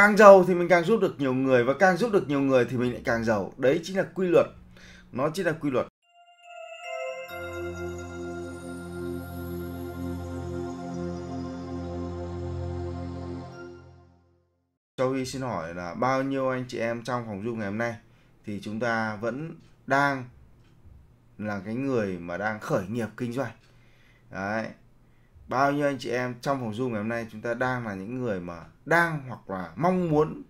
càng giàu thì mình càng giúp được nhiều người và càng giúp được nhiều người thì mình lại càng giàu đấy chính là quy luật nó chính là quy luật cho Huy xin hỏi là bao nhiêu anh chị em trong phòng Zoom ngày hôm nay thì chúng ta vẫn đang là cái người mà đang khởi nghiệp kinh doanh. Đấy. Bao nhiêu anh chị em trong phòng Zoom ngày hôm nay chúng ta đang là những người mà đang hoặc là mong muốn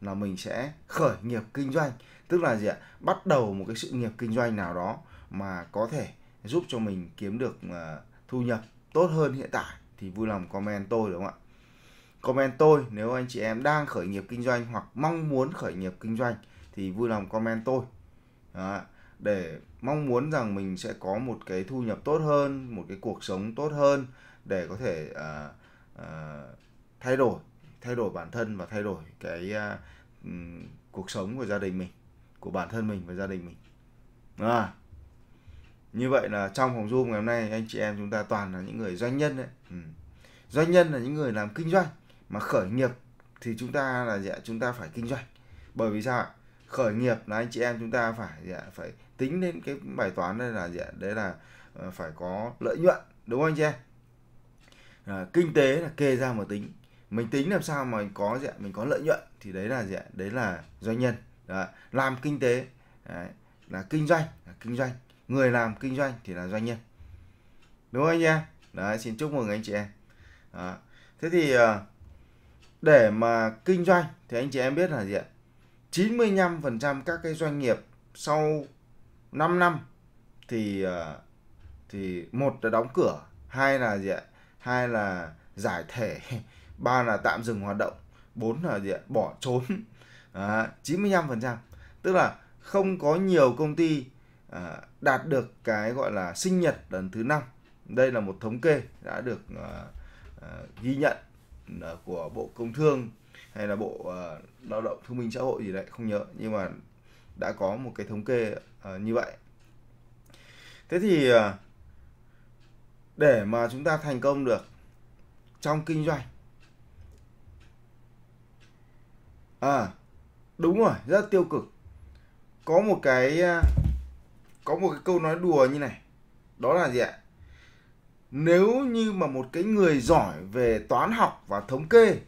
là mình sẽ khởi nghiệp kinh doanh tức là gì ạ bắt đầu một cái sự nghiệp kinh doanh nào đó mà có thể giúp cho mình kiếm được ờ, thu nhập tốt hơn hiện tại thì vui lòng comment tôi đúng không ạ comment tôi nếu anh chị em đang khởi nghiệp kinh doanh hoặc mong muốn khởi nghiệp kinh doanh thì vui lòng comment tôi đó, để mong muốn rằng mình sẽ có một cái thu nhập tốt hơn một cái cuộc sống tốt hơn để có thể uh, uh, thay đổi thay đổi bản thân và thay đổi cái uh, cuộc sống của gia đình mình của bản thân mình và gia đình mình à, như vậy là trong phòng zoom ngày hôm nay anh chị em chúng ta toàn là những người doanh nhân đấy ừ. doanh nhân là những người làm kinh doanh mà khởi nghiệp thì chúng ta là dạ, chúng ta phải kinh doanh bởi vì sao khởi nghiệp là anh chị em chúng ta phải dạ, phải tính đến cái bài toán đây là dạ, đấy là ờ, phải có lợi nhuận đúng không anh chị em à, kinh tế là kê ra mà tính mình tính làm sao mà có gì ạ mình có lợi nhuận thì đấy là gì ạ đấy là doanh nhân đấy. làm kinh tế đấy. là kinh doanh là kinh doanh người làm kinh doanh thì là doanh nhân đúng không anh em đấy xin chúc mừng anh chị em đó. thế thì ờ, để mà kinh doanh thì anh chị em biết là gì ạ 95% các cái doanh nghiệp sau 5 năm thì ờ, thì một là đóng cửa hai là gì ạ hai là giải thể ba là tạm dừng hoạt động bốn là gì ạ bỏ trốn à, 95% tức là không có nhiều công ty à, đạt được cái gọi là sinh nhật lần thứ năm đây là một thống kê đã được à, à, ghi nhận à, của bộ công thương hay là bộ à, lao động thương minh xã hội gì đấy không nhớ nhưng mà đã có một cái thống kê à, như vậy thế thì à, để mà chúng ta thành công được trong kinh doanh à đúng rồi rất tiêu cực có một cái à, có một cái câu nói đùa như này đó là gì ạ nếu như mà một cái người giỏi về toán học và thống kê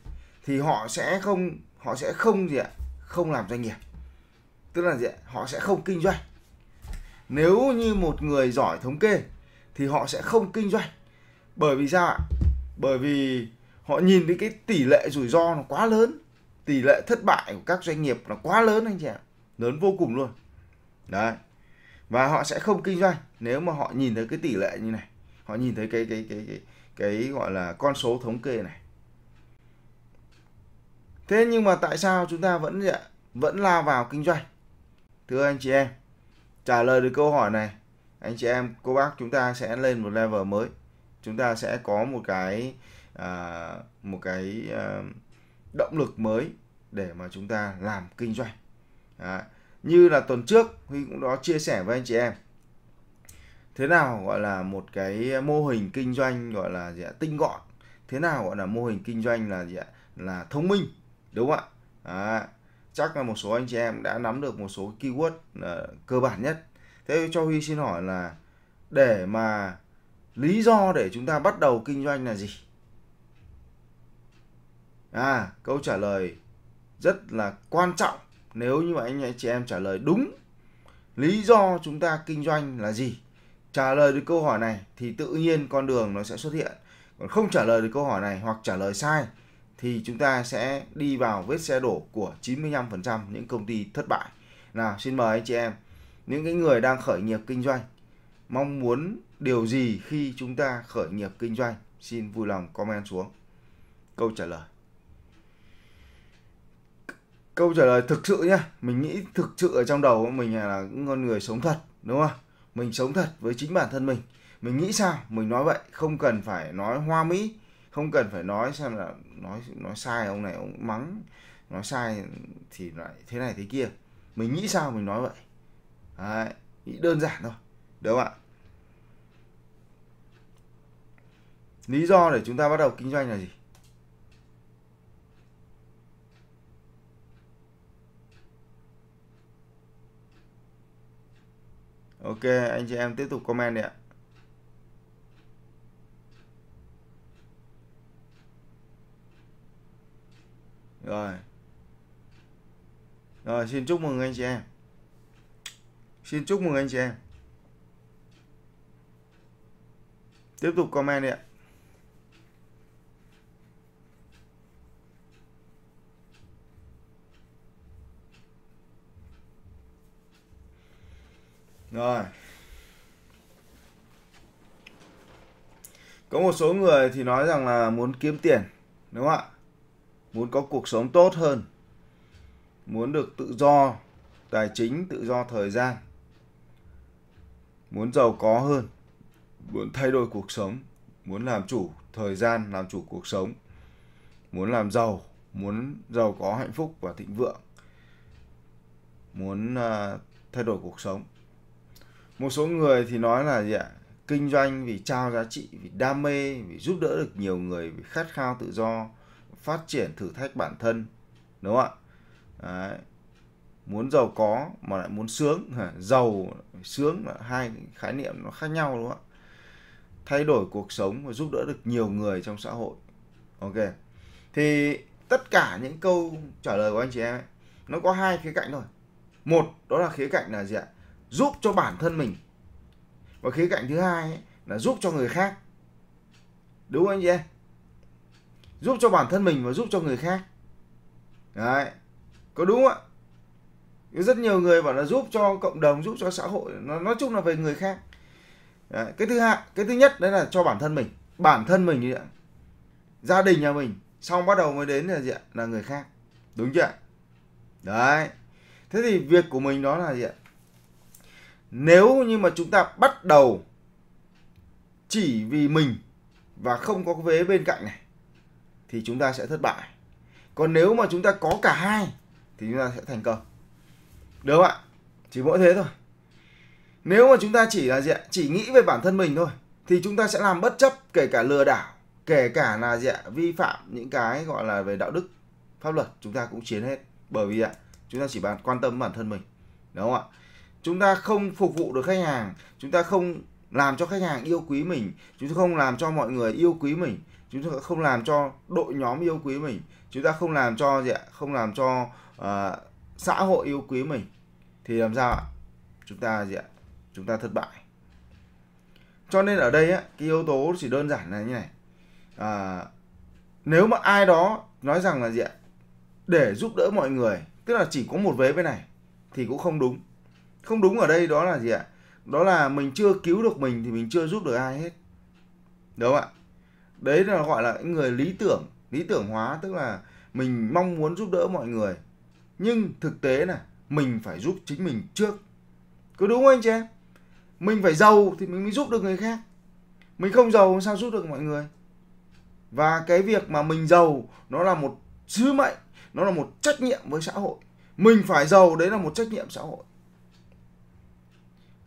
thì họ sẽ không họ sẽ không gì ạ không làm doanh nghiệp tức là gì ạ họ sẽ không kinh doanh nếu như một người giỏi thống kê thì họ sẽ không kinh doanh bởi vì sao ạ bởi vì họ nhìn thấy cái tỷ lệ rủi ro nó quá lớn tỷ lệ thất bại của các doanh nghiệp là quá lớn anh chị ạ lớn vô cùng luôn đấy và họ sẽ không kinh doanh nếu mà họ nhìn thấy cái tỷ lệ như này họ nhìn thấy cái cái cái cái cái gọi là con số thống kê này thế nhưng mà tại sao chúng ta vẫn vẫn lao vào kinh doanh thưa anh chị em trả lời được câu hỏi này anh chị em cô bác chúng ta sẽ lên một level mới chúng ta sẽ có một cái à, một cái à, động lực mới để mà chúng ta làm kinh doanh Đấy. như là tuần trước huy cũng đó chia sẻ với anh chị em thế nào gọi là một cái mô hình kinh doanh gọi là gì ạ? tinh gọn thế nào gọi là mô hình kinh doanh là gì ạ? là thông minh đúng không ạ à, chắc là một số anh chị em đã nắm được một số keyword uh, cơ bản nhất thế cho huy xin hỏi là để mà lý do để chúng ta bắt đầu kinh doanh là gì à câu trả lời rất là quan trọng nếu như mà anh chị em trả lời đúng lý do chúng ta kinh doanh là gì trả lời được câu hỏi này thì tự nhiên con đường nó sẽ xuất hiện còn không trả lời được câu hỏi này hoặc trả lời sai thì chúng ta sẽ đi vào vết xe đổ của 95% những công ty thất bại nào xin mời anh chị em những cái người đang khởi nghiệp kinh doanh mong muốn điều gì khi chúng ta khởi nghiệp kinh doanh xin vui lòng comment xuống câu trả lời câu trả lời thực sự nhá mình nghĩ thực sự ở trong đầu của mình là con người sống thật đúng không mình sống thật với chính bản thân mình mình nghĩ sao mình nói vậy không cần phải nói hoa mỹ không cần phải nói xem là nói nói sai ông này ông mắng nói sai thì lại thế này thế kia mình nghĩ sao mình nói vậy Đấy, nghĩ đơn giản thôi được không ạ lý do để chúng ta bắt đầu kinh doanh là gì ok anh chị em tiếp tục comment đi ạ rồi rồi xin chúc mừng anh chị em xin chúc mừng anh chị em tiếp tục comment đi ạ rồi có một số người thì nói rằng là muốn kiếm tiền đúng không ạ muốn có cuộc sống tốt hơn muốn được tự do tài chính tự do thời gian muốn giàu có hơn muốn thay đổi cuộc sống muốn làm chủ thời gian làm chủ cuộc sống muốn làm giàu muốn giàu có hạnh phúc và thịnh vượng muốn uh, thay đổi cuộc sống một số người thì nói là gì ạ kinh doanh vì trao giá trị vì đam mê vì giúp đỡ được nhiều người vì khát khao tự do phát triển thử thách bản thân đúng không ạ Đấy. muốn giàu có mà lại muốn sướng giàu sướng là hai khái niệm nó khác nhau đúng không ạ thay đổi cuộc sống và giúp đỡ được nhiều người trong xã hội ok thì tất cả những câu trả lời của anh chị em ấy, nó có hai khía cạnh thôi một đó là khía cạnh là gì ạ giúp cho bản thân mình và khía cạnh thứ hai ấy, là giúp cho người khác đúng không anh chị em giúp cho bản thân mình và giúp cho người khác đấy có đúng không ạ rất nhiều người bảo là giúp cho cộng đồng giúp cho xã hội nó nói chung là về người khác đấy. cái thứ hai cái thứ nhất đấy là cho bản thân mình bản thân mình như vậy gia đình nhà mình xong bắt đầu mới đến là gì ạ là người khác đúng chưa đấy thế thì việc của mình đó là gì ạ nếu như mà chúng ta bắt đầu chỉ vì mình và không có vế bên cạnh này thì chúng ta sẽ thất bại còn nếu mà chúng ta có cả hai thì chúng ta sẽ thành công được không ạ chỉ mỗi thế thôi nếu mà chúng ta chỉ là gì ạ chỉ nghĩ về bản thân mình thôi thì chúng ta sẽ làm bất chấp kể cả lừa đảo kể cả là gì ạ vi phạm những cái gọi là về đạo đức pháp luật chúng ta cũng chiến hết bởi vì ạ chúng ta chỉ bàn quan tâm bản thân mình đúng không ạ chúng ta không phục vụ được khách hàng chúng ta không làm cho khách hàng yêu quý mình chúng ta không làm cho mọi người yêu quý mình chúng ta không làm cho đội nhóm yêu quý mình chúng ta không làm cho gì ạ không làm cho uh, xã hội yêu quý mình thì làm sao ạ chúng ta gì ạ chúng ta thất bại cho nên ở đây á, cái yếu tố chỉ đơn giản là như này à, nếu mà ai đó nói rằng là gì ạ để giúp đỡ mọi người tức là chỉ có một vế bên này thì cũng không đúng không đúng ở đây đó là gì ạ đó là mình chưa cứu được mình thì mình chưa giúp được ai hết đúng không ạ đấy là gọi là người lý tưởng lý tưởng hóa tức là mình mong muốn giúp đỡ mọi người nhưng thực tế là mình phải giúp chính mình trước có đúng không anh chị em mình phải giàu thì mình mới giúp được người khác mình không giàu sao giúp được mọi người và cái việc mà mình giàu nó là một sứ mệnh nó là một trách nhiệm với xã hội mình phải giàu đấy là một trách nhiệm xã hội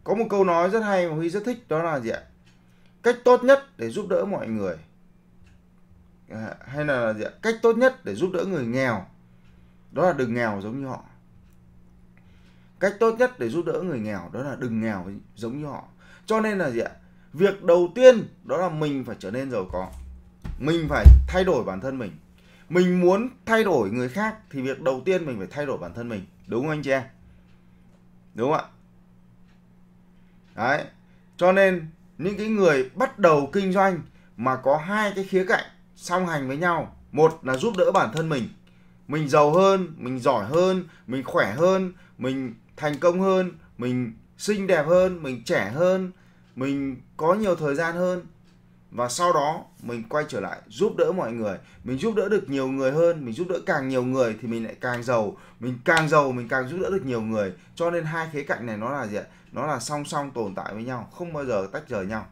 có một câu nói rất hay mà huy rất thích đó là gì ạ cách tốt nhất để giúp đỡ mọi người hay là gì ạ? cách tốt nhất để giúp đỡ người nghèo đó là đừng nghèo giống như họ cách tốt nhất để giúp đỡ người nghèo đó là đừng nghèo giống như họ cho nên là gì ạ việc đầu tiên đó là mình phải trở nên giàu có mình phải thay đổi bản thân mình mình muốn thay đổi người khác thì việc đầu tiên mình phải thay đổi bản thân mình đúng không anh chị em đúng không ạ đấy cho nên những cái người bắt đầu kinh doanh mà có hai cái khía cạnh song hành với nhau một là giúp đỡ bản thân mình mình giàu hơn mình giỏi hơn mình khỏe hơn mình thành công hơn mình xinh đẹp hơn mình trẻ hơn mình có nhiều thời gian hơn và sau đó mình quay trở lại giúp đỡ mọi người mình giúp đỡ được nhiều người hơn mình giúp đỡ càng nhiều người thì mình lại càng giàu mình càng giàu mình càng giúp đỡ được nhiều người cho nên hai khía cạnh này nó là gì ạ nó là song song tồn tại với nhau không bao giờ tách rời nhau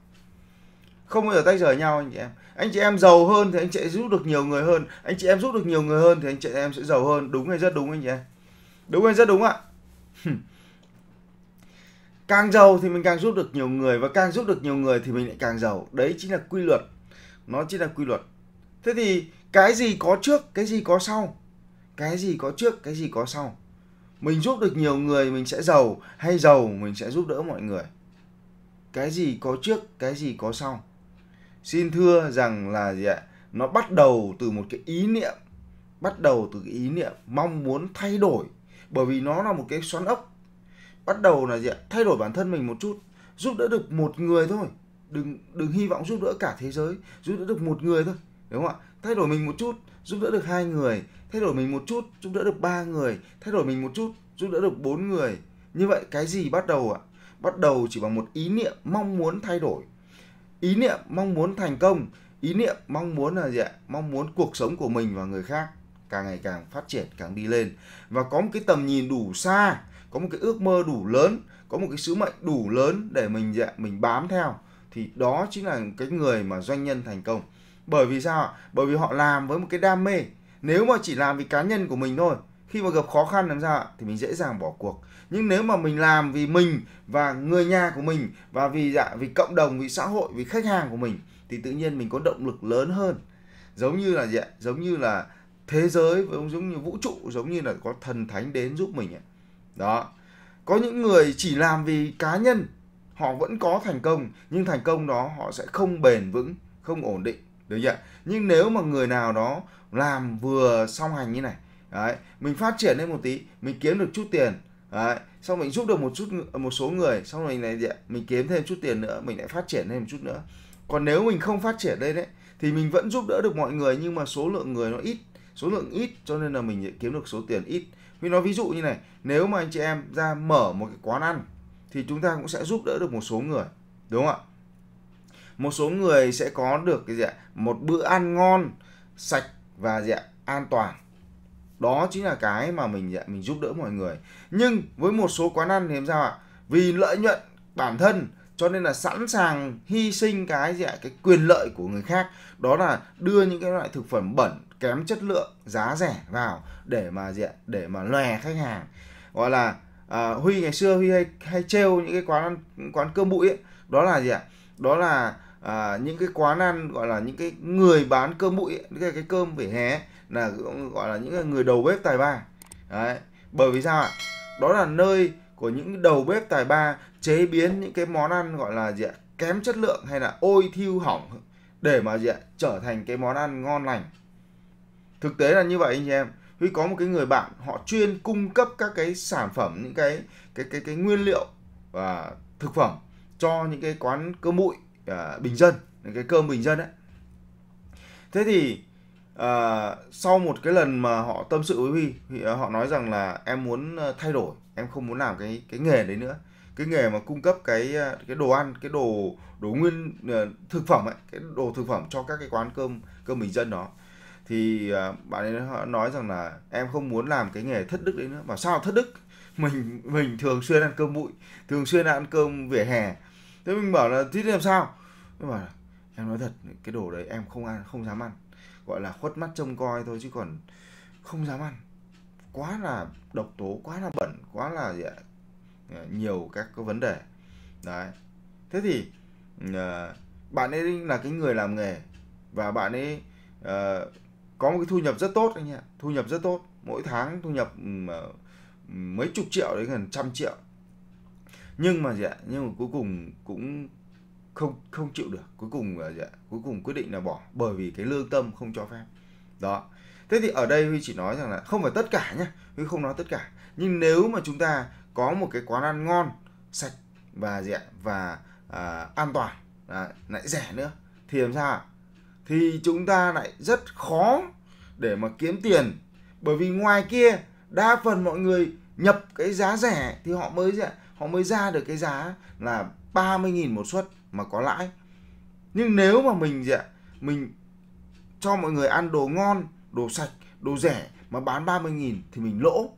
không bao giờ tách rời nhau anh chị em anh chị em giàu hơn thì anh chị em giúp được nhiều người hơn anh chị em giúp được nhiều người hơn thì anh chị em sẽ giàu hơn đúng hay rất đúng anh chị em đúng hay rất đúng ạ càng giàu thì mình càng giúp được nhiều người và càng giúp được nhiều người thì mình lại càng giàu đấy chính là quy luật nó chính là quy luật thế thì cái gì có trước cái gì có sau cái gì có trước cái gì có sau mình giúp được nhiều người mình sẽ giàu hay giàu mình sẽ giúp đỡ mọi người cái gì có trước cái gì có sau xin thưa rằng là gì ạ nó bắt đầu từ một cái ý niệm bắt đầu từ cái ý niệm mong muốn thay đổi bởi vì nó là một cái xoắn ốc bắt đầu là gì ạ thay đổi bản thân mình một chút giúp đỡ được một người thôi đừng đừng hy vọng giúp đỡ cả thế giới giúp đỡ được một người thôi đúng không ạ thay đổi mình một chút giúp đỡ được hai người thay đổi mình một chút giúp đỡ được ba người thay đổi mình một chút giúp đỡ được bốn người như vậy cái gì bắt đầu ạ à? bắt đầu chỉ bằng một ý niệm mong muốn thay đổi ý niệm mong muốn thành công ý niệm mong muốn là gì ạ mong muốn cuộc sống của mình và người khác càng ngày càng phát triển càng đi lên và có một cái tầm nhìn đủ xa có một cái ước mơ đủ lớn có một cái sứ mệnh đủ lớn để mình dạ, mình bám theo thì đó chính là cái người mà doanh nhân thành công bởi vì sao ạ bởi vì họ làm với một cái đam mê nếu mà chỉ làm vì cá nhân của mình thôi khi mà gặp khó khăn làm sao ạ thì mình dễ dàng bỏ cuộc nhưng nếu mà mình làm vì mình và người nhà của mình và vì dạ vì cộng đồng vì xã hội vì khách hàng của mình thì tự nhiên mình có động lực lớn hơn giống như là dạ, giống như là thế giới giống ông như vũ trụ giống như là có thần thánh đến giúp mình ấy đó có những người chỉ làm vì cá nhân họ vẫn có thành công nhưng thành công đó họ sẽ không bền vững không ổn định được chưa nhưng nếu mà người nào đó làm vừa song hành như này đấy, mình phát triển lên một tí mình kiếm được chút tiền đấy, xong mình giúp được một chút một số người xong rồi này mình kiếm thêm chút tiền nữa mình lại phát triển thêm một chút nữa còn nếu mình không phát triển lên đấy thì mình vẫn giúp đỡ được mọi người nhưng mà số lượng người nó ít số lượng ít cho nên là mình kiếm được số tiền ít mình nói ví dụ như này nếu mà anh chị em ra mở một cái quán ăn thì chúng ta cũng sẽ giúp đỡ được một số người đúng không ạ một số người sẽ có được cái gì ạ một bữa ăn ngon sạch và gì ạ an toàn đó chính là cái mà mình mình giúp đỡ mọi người nhưng với một số quán ăn thì làm sao ạ vì lợi nhuận bản thân cho nên là sẵn sàng hy sinh cái gì ạ cái quyền lợi của người khác đó là đưa những cái loại thực phẩm bẩn kém chất lượng giá rẻ vào để mà gì ạ để mà lòe khách hàng gọi là à, huy ngày xưa huy hay hay trêu những cái quán quán cơm bụi ấy đó là gì ạ đó là à, những cái quán ăn gọi là những cái người bán cơm bụi ấy, cái, cái cơm vỉa hè là gọi là những người đầu bếp tài ba đấy bởi vì sao ạ đó là nơi của những đầu bếp tài ba chế biến những cái món ăn gọi là gì ạ kém chất lượng hay là ôi thiêu hỏng để mà gì ạ trở thành cái món ăn ngon lành thực tế là như vậy anh chị em Huy có một cái người bạn họ chuyên cung cấp các cái sản phẩm những cái cái cái cái nguyên liệu và thực phẩm cho những cái quán cơm bụi à, bình dân những cái cơm bình dân đấy thế thì à, sau một cái lần mà họ tâm sự với Huy thì họ nói rằng là em muốn ờ, thay đổi em không muốn làm cái cái nghề đấy nữa cái nghề mà cung cấp cái à, cái đồ ăn cái đồ đồ nguyên à, thực phẩm ấy cái đồ thực phẩm cho các cái quán cơm cơm bình dân đó thì à, bạn ấy nói rằng là em không muốn làm cái nghề thất đức đấy nữa mà sao thất đức mình mình thường xuyên ăn cơm bụi thường xuyên ăn cơm vỉa hè thế mình bảo là thế làm sao thế bảo em nói thật cái đồ đấy em không ăn không dám ăn gọi là khuất mắt trông coi thôi chứ còn không dám ăn quá là độc tố quá là bẩn quá là gì ạ? Dạ, ờ, nhiều các cái vấn đề đấy thế thì ờ, bạn ấy là cái người làm nghề và bạn ấy uh, có một cái thu nhập rất tốt anh ạ thu nhập rất tốt mỗi tháng thu nhập ừ, ừ, mấy chục triệu đến gần trăm triệu nhưng mà gì ạ dạ, nhưng mà cuối cùng cũng không không chịu được cuối cùng là gì ạ dạ, cuối cùng quyết định là bỏ bởi vì cái lương tâm không cho phép đó thế thì ở đây huy chỉ nói rằng là không phải tất cả nhé huy không nói tất cả nhưng nếu mà chúng ta có một cái quán ăn ngon sạch và rẻ và à, an toàn à, lại rẻ nữa thì làm sao thì chúng ta lại rất khó để mà kiếm tiền bởi vì ngoài kia đa phần mọi người nhập cái giá rẻ thì họ mới rẻ, họ mới ra được cái giá là 30.000 một suất mà có lãi nhưng nếu mà mình rẻ, mình cho mọi người ăn đồ ngon đồ sạch đồ rẻ mà bán 30 nghìn thì mình lỗ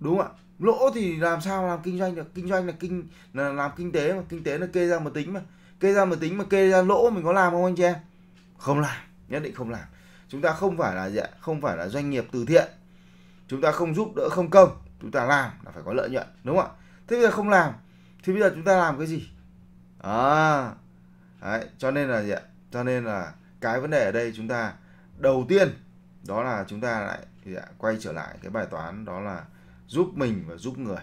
đúng không ạ lỗ thì làm sao làm kinh doanh được kinh doanh là kinh là làm kinh tế mà kinh tế là kê ra một tính mà kê ra một tính mà kê ra lỗ mình có làm không anh chị em không làm nhất định không làm chúng ta không phải là gì ạ không phải là doanh nghiệp từ thiện chúng ta không giúp đỡ không công chúng ta làm là phải có lợi nhuận đúng không ạ thế bây giờ không làm thì bây giờ chúng ta làm cái gì à đấy, cho nên là gì ạ cho nên là cái vấn đề ở đây chúng ta đầu tiên đó là chúng ta lại quay trở lại cái bài toán đó là giúp mình và giúp người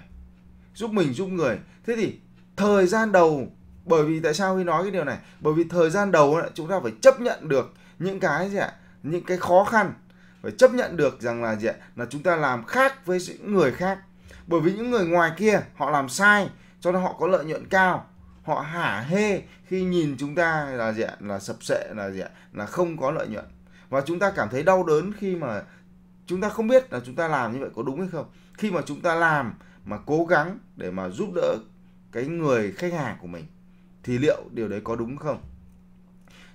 giúp mình giúp người thế thì thời gian đầu bởi vì tại sao huy nói cái điều này bởi vì thời gian đầu chúng ta phải chấp nhận được những cái gì ạ những cái khó khăn phải chấp nhận được rằng là gì ạ là chúng ta làm khác với những người khác bởi vì những người ngoài kia họ làm sai cho nên họ có lợi nhuận cao họ hả hê khi nhìn chúng ta là gì ạ là sập sệ là gì ạ là không có lợi nhuận và chúng ta cảm thấy đau đớn khi mà chúng ta không biết là chúng ta làm như vậy có đúng hay không khi mà chúng ta làm mà cố gắng để mà giúp đỡ cái người khách hàng của mình thì liệu điều đấy có đúng không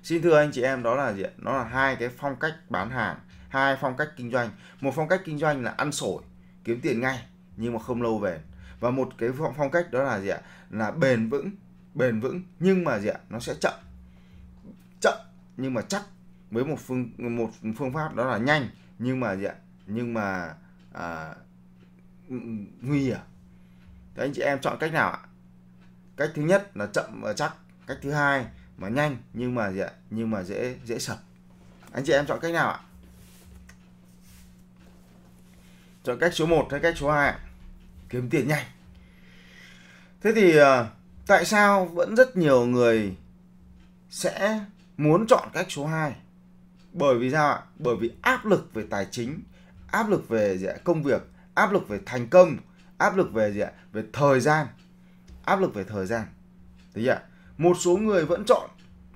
xin thưa anh chị em đó là gì ạ nó là hai cái phong cách bán hàng hai phong cách kinh doanh một phong cách kinh doanh là ăn sổi kiếm tiền ngay nhưng mà không lâu về và một cái phong cách đó là gì ạ là bền vững bền vững nhưng mà gì ạ nó sẽ chậm chậm nhưng mà chắc với một phương một phương pháp đó là nhanh nhưng mà gì ạ nhưng mà à, nguy hiểm Thế anh chị em chọn cách nào ạ cách thứ nhất là chậm và chắc cách thứ hai mà nhanh nhưng mà gì ạ nhưng mà dễ dễ sập anh chị em chọn cách nào ạ chọn cách số 1 hay cách số 2 kiếm tiền nhanh thế thì à, tại sao vẫn rất nhiều người sẽ muốn chọn cách số 2? Bởi vì sao ạ? Bởi vì áp lực về tài chính, áp lực về gì ạ? công việc, áp lực về thành công, áp lực về gì ạ? về thời gian. Áp lực về thời gian. Đấy ạ. Một số người vẫn chọn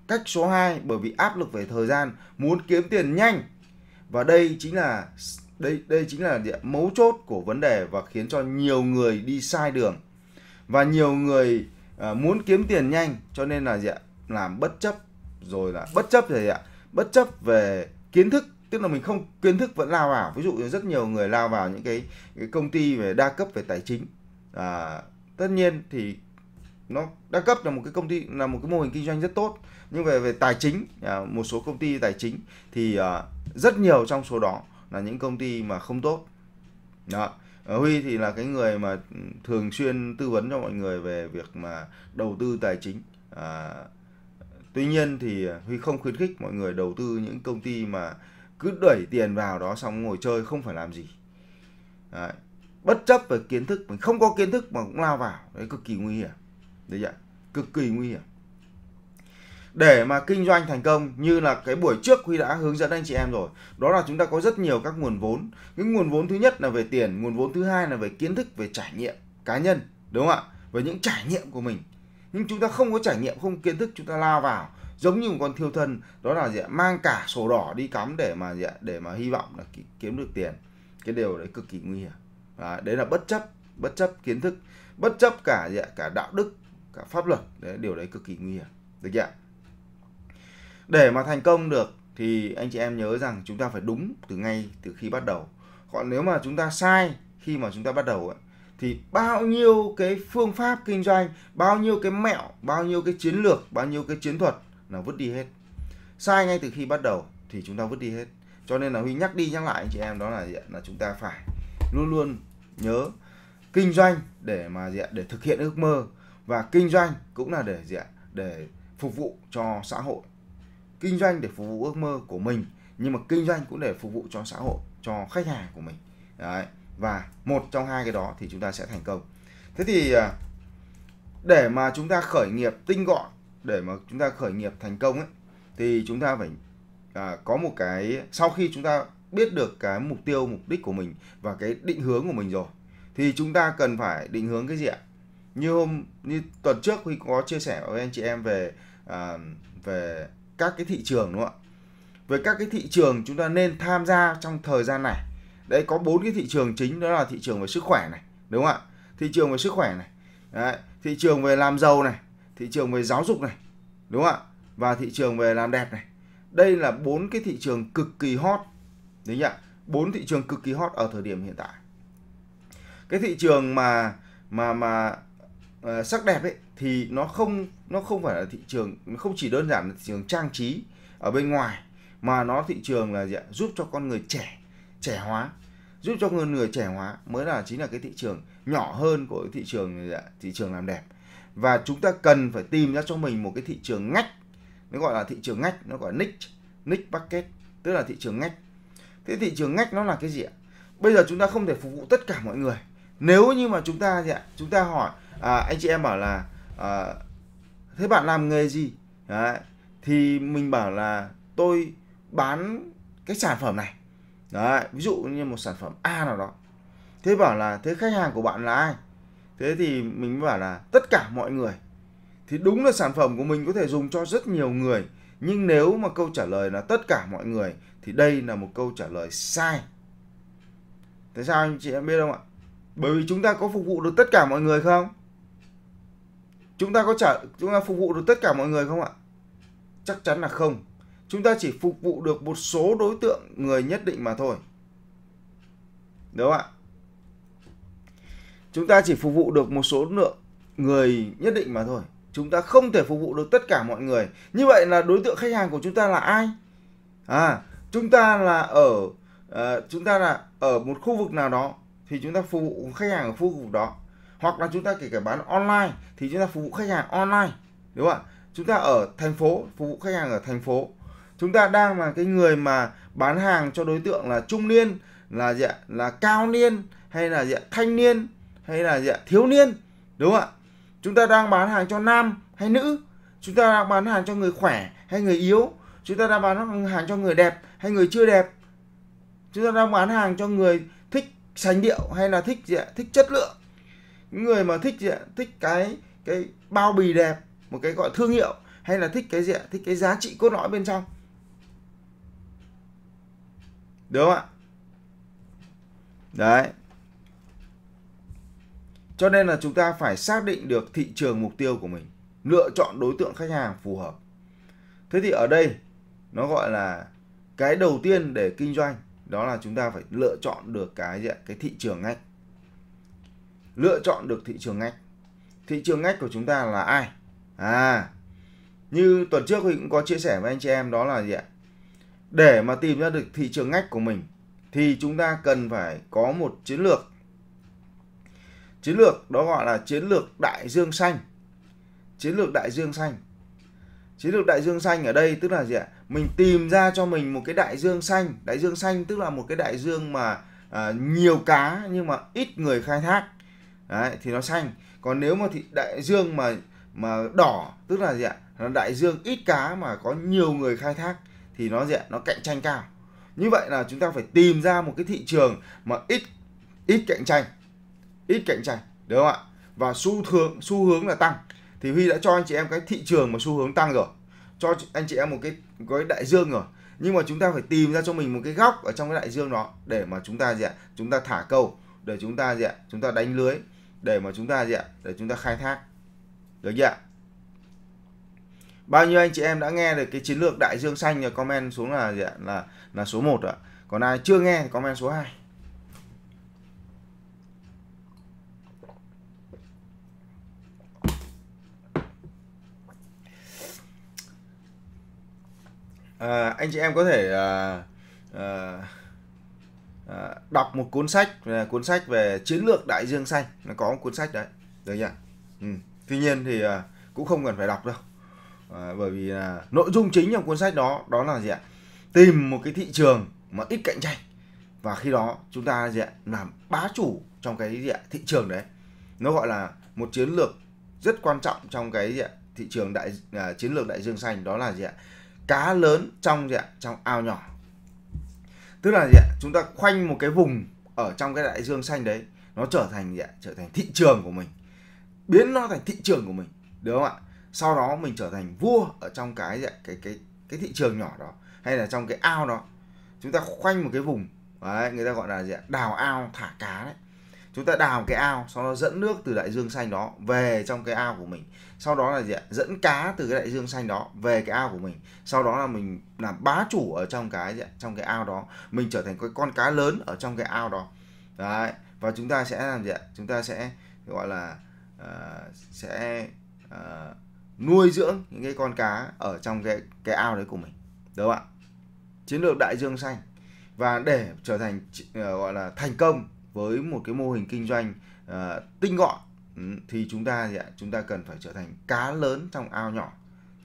cách số 2 bởi vì áp lực về thời gian, muốn kiếm tiền nhanh. Và đây chính là đây đây chính là gì mấu chốt của vấn đề và khiến cho nhiều người đi sai đường. Và nhiều người Ờ, muốn kiếm tiền nhanh cho nên là gì ạ làm bất chấp rồi là bất chấp gì ạ bất chấp về kiến thức tức là mình không kiến thức vẫn lao vào ví dụ như rất nhiều người lao vào những cái, cái công ty về đa cấp về tài chính à, tất nhiên thì nó đa cấp là một cái công ty là một cái mô hình kinh doanh rất tốt nhưng về về tài chính à, một số công ty tài chính thì à, rất nhiều trong số đó là những công ty mà không tốt đó Ờ, Huy thì là cái người mà ừ, thường xuyên tư vấn cho mọi người về việc mà đầu tư tài chính. À, tuy nhiên thì Huy không khuyến khích mọi người đầu tư những công ty mà cứ đẩy tiền vào đó xong ngồi chơi không phải làm gì. Đấy. Bất chấp về kiến thức, mình không có kiến thức mà cũng lao vào, đấy cực kỳ nguy hiểm. Đấy ạ, cực kỳ nguy hiểm để mà kinh doanh thành công như là cái buổi trước Huy đã hướng dẫn anh chị em rồi đó là chúng ta có rất nhiều các nguồn vốn những nguồn vốn thứ nhất là về tiền nguồn vốn thứ hai là về kiến thức về trải nghiệm cá nhân đúng không ạ về những trải nghiệm của mình nhưng chúng ta không có trải nghiệm không kiến thức chúng ta lao vào giống như một con thiêu thân đó là gì ạ mang cả sổ đỏ đi cắm để mà gì ạ để mà hy vọng là kiếm được tiền cái điều đấy cực kỳ nguy hiểm à, đấy là bất chấp bất chấp kiến thức bất chấp cả gì ạ cả đạo đức cả pháp luật đấy điều đấy cực kỳ nguy hiểm được chưa ạ để mà thành công được thì anh chị em nhớ rằng chúng ta phải đúng từ ngay từ khi bắt đầu còn nếu mà chúng ta sai khi mà chúng ta bắt đầu thì bao nhiêu cái phương pháp kinh doanh bao nhiêu cái mẹo bao nhiêu cái chiến lược bao nhiêu cái chiến thuật là vứt đi hết sai ngay từ khi bắt đầu thì chúng ta vứt đi hết cho nên là huy nhắc đi nhắc lại anh chị em đó là gì là chúng ta phải luôn luôn nhớ kinh doanh để mà gì để thực hiện ước mơ và kinh doanh cũng là để gì để phục vụ cho xã hội kinh doanh để phục vụ ước mơ của mình nhưng mà kinh doanh cũng để phục vụ cho xã hội cho khách hàng của mình đấy và một trong hai cái đó thì chúng ta sẽ thành công thế thì à, để mà chúng ta khởi nghiệp tinh gọn để mà chúng ta khởi nghiệp thành công ấy thì chúng ta phải à, có một cái sau khi chúng ta biết được cái mục tiêu mục đích của mình và cái định hướng của mình rồi thì chúng ta cần phải định hướng cái gì ạ như hôm như tuần trước huy có chia sẻ với anh chị em về à, về các cái thị trường đúng không ạ? Với các cái thị trường chúng ta nên tham gia trong thời gian này. đây có bốn cái thị trường chính đó là thị trường về sức khỏe này, đúng không ạ? Thị trường về sức khỏe này. Đấy, thị trường về làm giàu này, thị trường về giáo dục này, đúng không ạ? Và thị trường về làm đẹp này. Đây là bốn cái thị trường cực kỳ hot. Đấy nhỉ? Bốn thị trường cực kỳ hot ở thời điểm hiện tại. Cái thị trường mà mà mà uh, sắc đẹp ấy thì nó không nó không phải là thị trường không chỉ đơn giản là thị trường trang trí ở bên ngoài mà nó thị trường là gì ạ giúp cho con người trẻ trẻ hóa giúp cho con người trẻ hóa mới là chính là cái thị trường nhỏ hơn của thị trường thị trường làm đẹp và chúng ta cần phải tìm ra cho mình một cái thị trường ngách nó gọi là thị trường ngách nó gọi là niche niche market tức là thị trường ngách thế thị trường ngách nó là cái gì ạ bây giờ chúng ta không thể phục vụ tất cả mọi người nếu như mà chúng ta gì ạ chúng ta hỏi à, anh chị em bảo là à, thế bạn làm nghề gì đấy. thì mình bảo là tôi bán cái sản phẩm này đấy ví dụ như một sản phẩm a nào đó thế bảo là thế khách hàng của bạn là ai thế thì mình bảo là tất cả mọi người thì đúng là sản phẩm của mình có thể dùng cho rất nhiều người nhưng nếu mà câu trả lời là tất cả mọi người thì đây là một câu trả lời sai tại sao anh chị em biết không ạ bởi vì chúng ta có phục vụ được tất cả mọi người không Chúng ta có trả chúng ta phục vụ được tất cả mọi người không ạ? Chắc chắn là không. Chúng ta chỉ phục vụ được một số đối tượng người nhất định mà thôi. Đúng không ạ? Chúng ta chỉ phục vụ được một số lượng người nhất định mà thôi. Chúng ta không thể phục vụ được tất cả mọi người. Như vậy là đối tượng khách hàng của chúng ta là ai? À, chúng ta là ở uh, chúng ta là ở một khu vực nào đó thì chúng ta phục vụ khách hàng ở khu vực đó hoặc là chúng ta kể cả bán online thì chúng ta phục vụ khách hàng online đúng không ạ chúng ta ở thành phố phục vụ khách hàng ở thành phố chúng ta đang là cái người mà bán hàng cho đối tượng là trung niên là gì ạ là cao niên hay là gì ạ thanh niên hay là gì ạ thiếu niên đúng không ạ chúng ta đang bán hàng cho nam hay nữ chúng ta đang bán hàng cho người khỏe hay người yếu chúng ta đang bán hàng cho người đẹp hay người chưa đẹp chúng ta đang bán hàng cho người thích sành điệu hay là thích gì ạ thích chất lượng người mà thích gì ạ thích cái cái bao bì đẹp một cái gọi thương hiệu hay là thích cái gì ạ thích cái giá trị cốt lõi bên trong đúng không ạ đấy cho nên là chúng ta phải xác định được thị trường mục tiêu của mình lựa chọn đối tượng khách hàng phù hợp thế thì ở đây nó gọi là cái đầu tiên để kinh doanh đó là chúng ta phải lựa chọn được cái gì ạ cái thị trường ngách lựa chọn được thị trường ngách thị trường ngách của chúng ta là ai à như tuần trước Huy cũng có chia sẻ với anh chị em đó là gì ạ để mà tìm ra được thị trường ngách của mình thì chúng ta cần phải có một chiến lược chiến lược đó gọi là chiến lược đại dương xanh chiến lược đại dương xanh chiến lược đại dương xanh ở đây tức là gì ạ mình tìm ra cho mình một cái đại dương xanh đại dương xanh tức là một cái đại dương mà à, nhiều cá nhưng mà ít người khai thác Đấy, thì nó xanh còn nếu mà thị đại dương mà mà đỏ tức là gì ạ nó đại dương ít cá mà có nhiều người khai thác thì nó gì ạ nó cạnh tranh cao như vậy là chúng ta phải tìm ra một cái thị trường mà ít ít cạnh tranh ít cạnh tranh đúng không ạ và xu hướng xu hướng là tăng thì huy đã cho anh chị em cái thị trường mà xu hướng tăng rồi cho anh chị em một cái cái đại dương rồi nhưng mà chúng ta phải tìm ra cho mình một cái góc ở trong cái đại dương đó để mà chúng ta gì ạ chúng ta thả câu để chúng ta gì ạ chúng ta đánh lưới để mà chúng ta gì ạ để chúng ta khai thác được chưa bao nhiêu anh chị em đã nghe được cái chiến lược đại dương xanh rồi comment xuống là gì ạ là là số 1 ạ còn ai chưa nghe thì comment số 2 à, anh chị em có thể à, à, Ờ, đọc một cuốn sách ờ, cuốn sách về chiến lược đại dương xanh nó có một cuốn sách đấy được chưa ừ. tuy nhiên thì ờ, cũng không cần phải đọc đâu bởi vì nội dung chính trong cuốn sách đó đó là gì ạ tìm một cái thị trường mà ít cạnh tranh và khi đó chúng ta gì ạ làm bá chủ trong cái gì ạ thị trường đấy nó gọi là một chiến lược rất quan trọng trong cái gì ạ thị trường đại chiến lược đại dương xanh đó là gì ạ cá lớn trong gì ạ trong ao nhỏ tức là gì ạ chúng ta khoanh một cái vùng ở trong cái đại dương xanh đấy nó trở thành gì ạ trở thành thị trường của mình biến nó thành thị trường của mình được không ạ sau đó mình trở thành vua ở trong cái gì ạ? cái cái cái thị trường nhỏ đó hay là trong cái ao đó chúng ta khoanh một cái vùng đấy, người ta gọi là gì ạ đào ao thả cá đấy chúng ta đào một cái ao sau đó dẫn nước từ đại dương xanh đó về trong cái ao của mình sau đó là gì ạ dẫn cá từ cái đại dương xanh đó về cái ao của mình sau đó là mình làm bá chủ ở trong cái gì ạ? trong cái ao đó mình trở thành cái con cá lớn ở trong cái ao đó đấy và chúng ta sẽ làm gì ạ chúng ta sẽ gọi là uh, sẽ uh, nuôi dưỡng những cái con cá ở trong cái cái ao đấy của mình đúng không ạ chiến lược đại dương xanh và để trở thành uh, gọi là thành công với một cái mô hình kinh doanh uh, tinh gọn ừ, thì chúng ta gì ạ chúng ta cần phải trở thành cá lớn trong ao nhỏ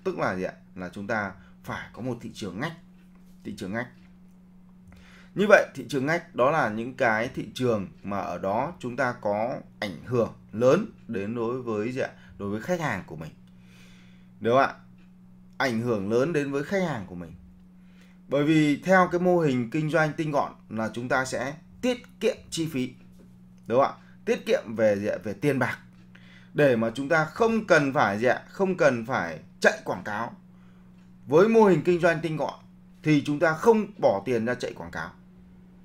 tức là gì ạ là chúng ta phải có một thị trường ngách thị trường ngách như vậy thị trường ngách đó là những cái thị trường mà ở đó chúng ta có ảnh hưởng lớn đến đối với gì ạ đối với khách hàng của mình đúng không ạ ảnh hưởng lớn đến với khách hàng của mình bởi vì theo cái mô hình kinh doanh tinh gọn là chúng ta sẽ tiết kiệm chi phí đúng không ạ tiết kiệm về gì ạ? về tiền bạc để mà chúng ta không cần phải gì ạ không cần phải chạy quảng cáo với mô hình kinh doanh tinh gọn thì chúng ta không bỏ tiền ra chạy quảng cáo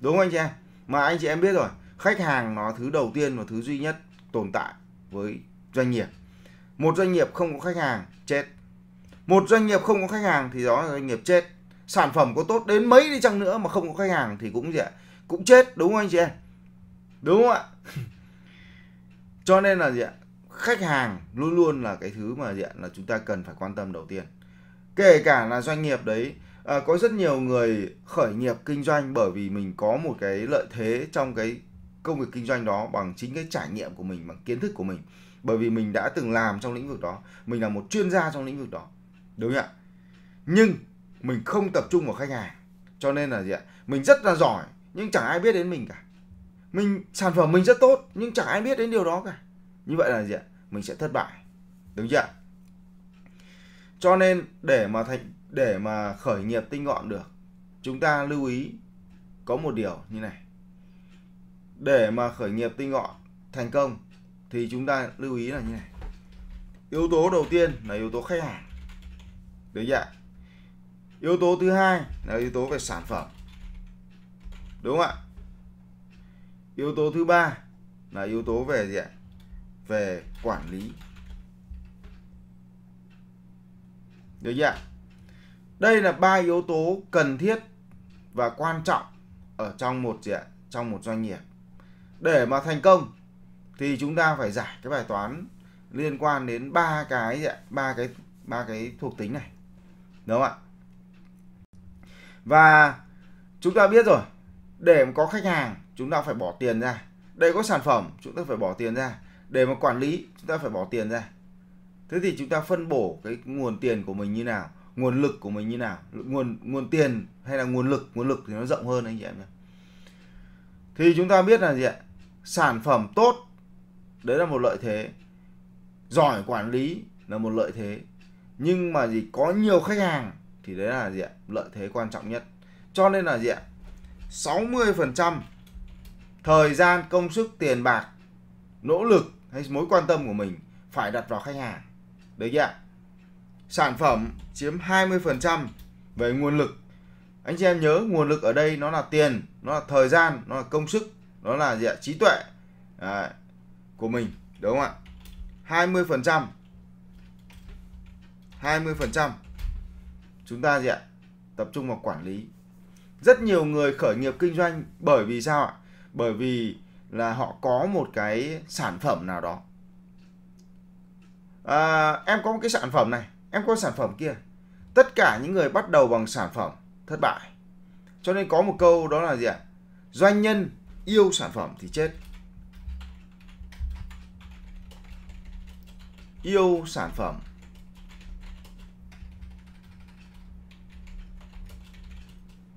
đúng không anh chị em mà anh chị em biết rồi khách hàng nó thứ đầu tiên và thứ duy nhất tồn tại với doanh nghiệp một doanh nghiệp không có khách hàng chết một doanh nghiệp không có khách hàng thì đó là doanh nghiệp chết sản phẩm có tốt đến mấy đi chăng nữa mà không có khách hàng thì cũng gì ạ cũng chết đúng không anh chị em đúng không ạ cho nên là gì ạ khách hàng luôn luôn là cái thứ mà gì ạ là chúng ta cần phải quan tâm đầu tiên kể cả là doanh nghiệp đấy à, có rất nhiều người khởi nghiệp kinh doanh bởi vì mình có một cái lợi thế trong cái công việc kinh doanh đó bằng chính cái trải nghiệm của mình bằng kiến thức của mình bởi vì mình đã từng làm trong lĩnh vực đó mình là một chuyên gia trong lĩnh vực đó đúng không ạ nhưng mình không tập trung vào khách hàng cho nên là gì ạ mình rất là giỏi nhưng chẳng ai biết đến mình cả mình sản phẩm mình rất tốt nhưng chẳng ai biết đến điều đó cả như vậy là gì ạ mình sẽ thất bại đúng chưa cho nên để mà thành để mà khởi nghiệp tinh gọn được chúng ta lưu ý có một điều như này để mà khởi nghiệp tinh gọn thành công thì chúng ta lưu ý là như này yếu tố đầu tiên là yếu tố khách hàng đúng chưa yếu tố thứ hai là yếu tố về sản phẩm đúng không ạ yếu tố thứ ba là yếu tố về gì ạ về quản lý được chưa đây là ba yếu tố cần thiết và quan trọng ở trong một gì ạ trong một doanh nghiệp để mà thành công thì chúng ta phải giải cái bài toán liên quan đến ba cái gì ạ ba cái ba cái thuộc tính này đúng không ạ và chúng ta biết rồi để mà có khách hàng chúng ta phải bỏ tiền ra để có sản phẩm chúng ta phải bỏ tiền ra để mà quản lý chúng ta phải bỏ tiền ra thế thì chúng ta phân bổ cái nguồn tiền của mình như nào nguồn lực của mình như nào nguồn nguồn tiền hay là nguồn lực nguồn lực thì nó rộng hơn anh chị em nhé thì chúng ta biết là gì ạ sản phẩm tốt đấy là một lợi thế giỏi quản lý là một lợi thế nhưng mà gì có nhiều khách hàng thì đấy là gì ạ lợi thế quan trọng nhất cho nên là gì ạ 60% thời gian, công sức, tiền bạc, nỗ lực hay mối quan tâm của mình phải đặt vào khách hàng. Đấy chưa ạ? Sản phẩm chiếm 20% về nguồn lực. Anh chị em nhớ nguồn lực ở đây nó là tiền, nó là thời gian, nó là công sức, nó là gì ạ? trí tuệ à, của mình, đúng không ạ? 20% 20% chúng ta gì ạ? Tập trung vào quản lý rất nhiều người khởi nghiệp kinh doanh bởi vì sao ạ bởi vì là họ có một cái sản phẩm nào đó à, em có một cái sản phẩm này em có sản phẩm kia tất cả những người bắt đầu bằng sản phẩm thất bại cho nên có một câu đó là gì ạ doanh nhân yêu sản phẩm thì chết yêu sản phẩm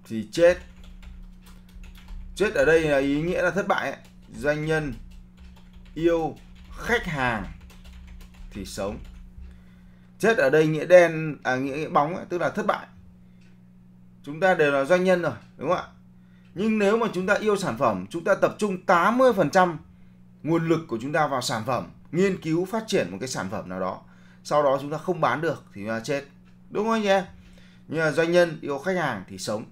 thì chết chết ở đây là ý nghĩa là thất bại ấy. doanh nhân yêu khách hàng thì sống chết ở đây nghĩa đen à nghĩa, nghĩa bóng ấy, tức là thất bại chúng ta đều là doanh nhân rồi đúng không ạ nhưng nếu mà chúng ta yêu sản phẩm chúng ta tập trung 80% nguồn lực của chúng ta vào sản phẩm nghiên cứu phát triển một cái sản phẩm nào đó sau đó chúng ta không bán được thì là chết đúng không anh em nhưng mà doanh nhân yêu khách hàng thì sống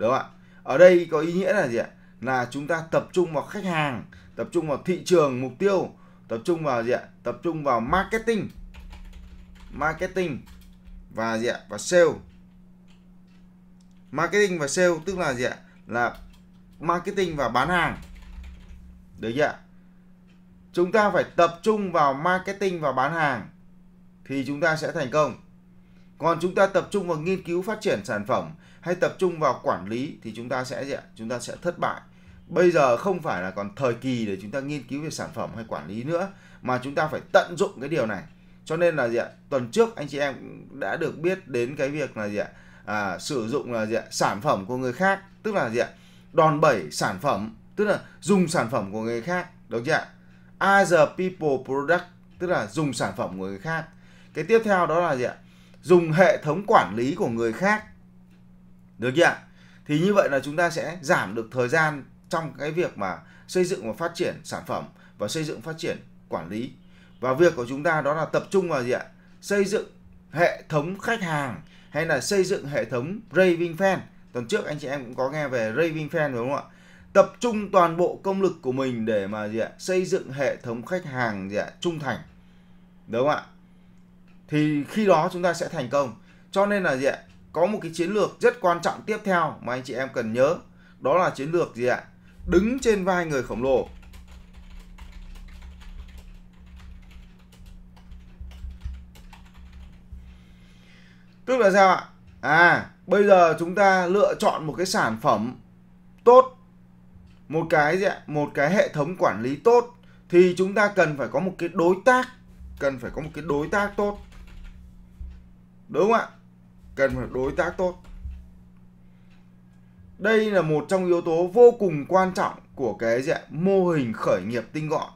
đúng không ạ ở đây có ý nghĩa là gì ạ là chúng ta tập trung vào khách hàng tập trung vào thị trường mục tiêu tập trung vào gì ạ tập trung vào marketing marketing và gì ạ và sale marketing và sale tức là gì ạ là marketing và bán hàng được chưa ạ chúng ta phải tập trung vào marketing và bán hàng thì chúng ta sẽ thành công còn chúng ta tập trung vào nghiên cứu phát triển sản phẩm hay tập trung vào quản lý thì chúng ta sẽ gì ạ? Chúng ta sẽ thất bại. Bây giờ không phải là còn thời kỳ để chúng ta nghiên cứu về sản phẩm hay quản lý nữa mà chúng ta phải tận dụng cái điều này. Cho nên là gì ạ? Tuần trước anh chị em đã được biết đến cái việc là gì ạ? À, sử dụng là gì ạ? Sản phẩm của người khác, tức là gì ạ? Đòn bẩy sản phẩm, tức là dùng sản phẩm của người khác, đúng chưa ạ? As a people product, tức là dùng sản phẩm của người khác. Cái tiếp theo đó là gì ạ? Dùng hệ thống quản lý của người khác được chưa thì như vậy là chúng ta sẽ giảm được thời gian trong cái việc mà xây dựng và phát triển sản phẩm và xây dựng phát triển quản lý và việc của chúng ta đó là tập trung vào gì ạ xây dựng hệ thống khách hàng hay là xây dựng hệ thống raving fan tuần trước anh chị em cũng có nghe về raving fan đúng không ạ tập trung toàn bộ công lực của mình để mà gì ạ xây dựng hệ thống khách hàng gì ạ trung thành đúng không ạ thì khi đó chúng ta sẽ thành công cho nên là gì ạ có một cái chiến lược rất quan trọng tiếp theo mà anh chị em cần nhớ đó là chiến lược gì ạ đứng trên vai người khổng lồ tức là sao ạ à bây giờ chúng ta lựa chọn một cái sản phẩm tốt một cái gì ạ một cái hệ thống quản lý tốt thì chúng ta cần phải có một cái đối tác cần phải có một cái đối tác tốt đúng không ạ cần một đối tác tốt đây là một trong yếu tố vô cùng quan trọng của cái dạng mô hình khởi nghiệp tinh gọn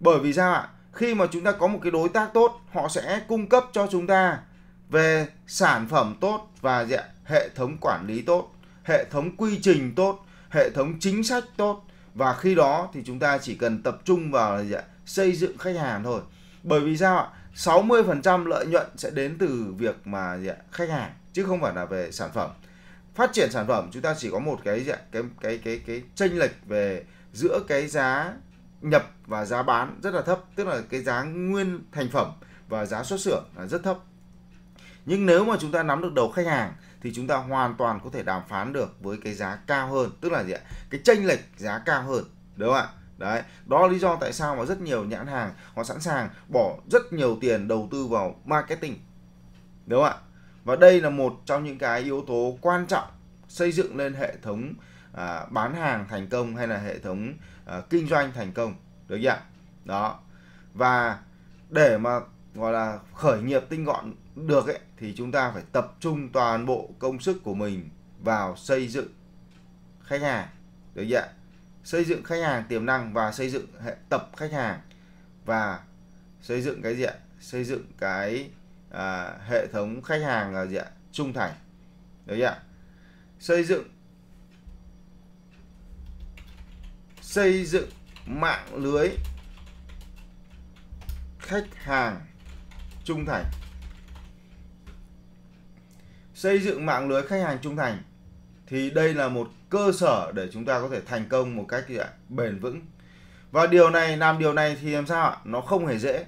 bởi vì sao ạ khi mà chúng ta có một cái đối tác tốt họ sẽ cung cấp cho chúng ta về sản phẩm tốt và gì hệ thống quản lý tốt hệ thống quy trình tốt hệ thống chính sách tốt và khi đó thì chúng ta chỉ cần tập trung vào gì ạ? xây dựng khách hàng thôi bởi vì sao ạ 60% lợi nhuận sẽ đến từ việc mà gì ạ? khách hàng chứ không phải là về sản phẩm. Phát triển sản phẩm chúng ta chỉ có một cái gì ạ? cái cái cái cái chênh lệch về giữa cái giá nhập và giá bán rất là thấp, tức là cái giá nguyên thành phẩm và giá xuất xưởng là rất thấp. Nhưng nếu mà chúng ta nắm được đầu khách hàng thì chúng ta hoàn toàn có thể đàm phán được với cái giá cao hơn, tức là gì ạ? Cái chênh lệch giá cao hơn, đúng không ạ? Đấy, đó là lý do tại sao mà rất nhiều nhãn hàng họ sẵn sàng bỏ rất nhiều tiền đầu tư vào marketing. Đúng không ạ? Và đây là một trong những cái yếu tố quan trọng xây dựng lên hệ thống à, bán hàng thành công hay là hệ thống à, kinh doanh thành công. Được chưa Đó. Và để mà gọi là khởi nghiệp tinh gọn được ấy thì chúng ta phải tập trung toàn bộ công sức của mình vào xây dựng khách hàng. Được chưa xây dựng khách hàng tiềm năng và xây dựng hệ tập khách hàng và xây dựng cái gì ạ xây dựng cái à, hệ thống khách hàng là gì ạ trung thành đấy ạ xây dựng xây dựng mạng lưới khách hàng trung thành xây dựng mạng lưới khách hàng trung thành thì đây là một cơ sở để chúng ta có thể thành công một cách bền vững và điều này làm điều này thì làm sao ạ nó không hề dễ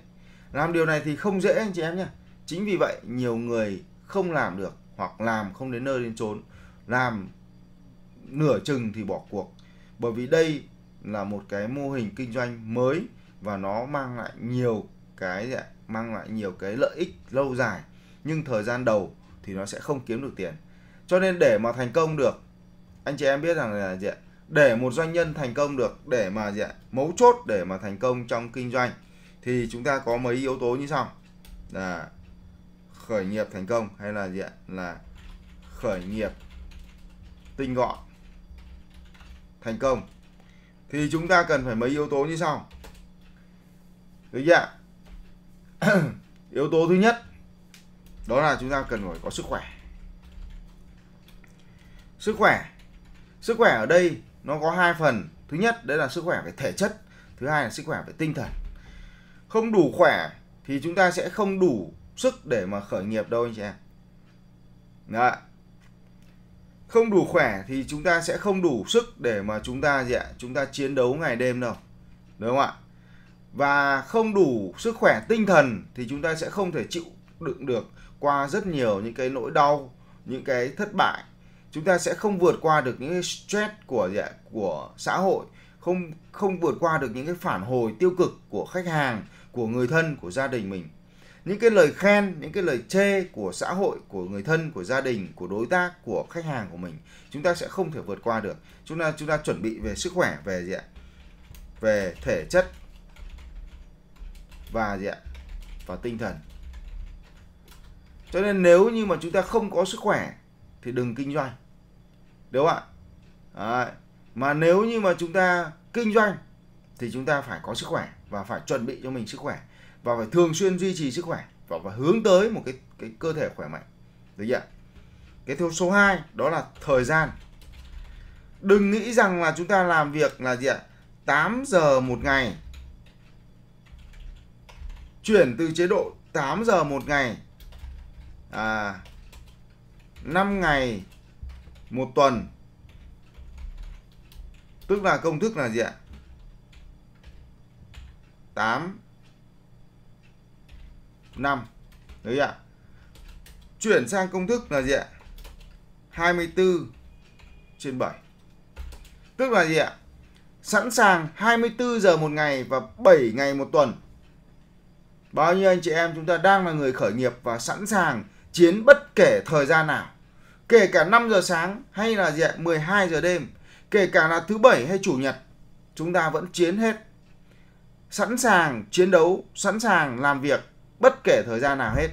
làm điều này thì không dễ anh chị em nhé chính vì vậy nhiều người không làm được hoặc làm không đến nơi đến chốn làm nửa chừng thì bỏ cuộc bởi vì đây là một cái mô hình kinh doanh mới và nó mang lại nhiều cái gì mang lại nhiều cái lợi ích lâu dài nhưng thời gian đầu thì nó sẽ không kiếm được tiền cho nên để mà thành công được anh chị em biết rằng là gì ạ? Để một doanh nhân thành công được để mà gì ạ? Mấu chốt để mà thành công trong kinh doanh thì chúng ta có mấy yếu tố như sau. Là khởi nghiệp thành công hay là gì ạ? Là khởi nghiệp tinh gọn thành công thì chúng ta cần phải mấy yếu tố như sau. Được chưa? yếu tố thứ nhất đó là chúng ta cần phải có sức khỏe sức khỏe sức khỏe ở đây nó có hai phần thứ nhất đấy là sức khỏe về thể chất thứ hai là sức khỏe về tinh thần không đủ khỏe thì chúng ta sẽ không đủ sức để mà khởi nghiệp đâu anh chị em Đấy. không đủ khỏe thì chúng ta sẽ không đủ sức để mà chúng ta gì ạ chúng ta chiến đấu ngày đêm đâu đúng không ạ và không đủ sức khỏe tinh thần thì chúng ta sẽ không thể chịu đựng được qua rất nhiều những cái nỗi đau những cái thất bại chúng ta sẽ không vượt qua được những cái stress của của xã hội không không vượt qua được những cái phản hồi tiêu cực của khách hàng của người thân của gia đình mình những cái lời khen những cái lời chê của xã hội của người thân của gia đình của đối tác của khách hàng của mình chúng ta sẽ không thể vượt qua được chúng ta chúng ta chuẩn bị về sức khỏe về gì ạ về thể chất và gì ạ và tinh thần cho nên nếu như mà chúng ta không có sức khỏe thì đừng kinh doanh đúng không ạ Đấy. mà nếu như mà chúng ta kinh doanh thì chúng ta phải có sức khỏe và phải chuẩn bị cho mình sức khỏe và phải thường xuyên duy trì sức khỏe và phải hướng tới một cái cái cơ thể khỏe mạnh được chưa cái thứ số 2 đó là thời gian đừng nghĩ rằng là chúng ta làm việc là gì ạ 8 giờ một ngày chuyển từ chế độ 8 giờ một ngày à, 5 ngày một tuần tức là công thức là gì ạ 8 5 đấy ạ chuyển sang công thức là gì ạ 24 trên 7 tức là gì ạ sẵn sàng 24 giờ một ngày và 7 ngày một tuần bao nhiêu anh chị em chúng ta đang là người khởi nghiệp và sẵn sàng chiến bất kể thời gian nào kể cả 5 giờ sáng hay là gì ạ, 12 giờ đêm, kể cả là thứ bảy hay chủ nhật, chúng ta vẫn chiến hết. Sẵn sàng chiến đấu, sẵn sàng làm việc bất kể thời gian nào hết.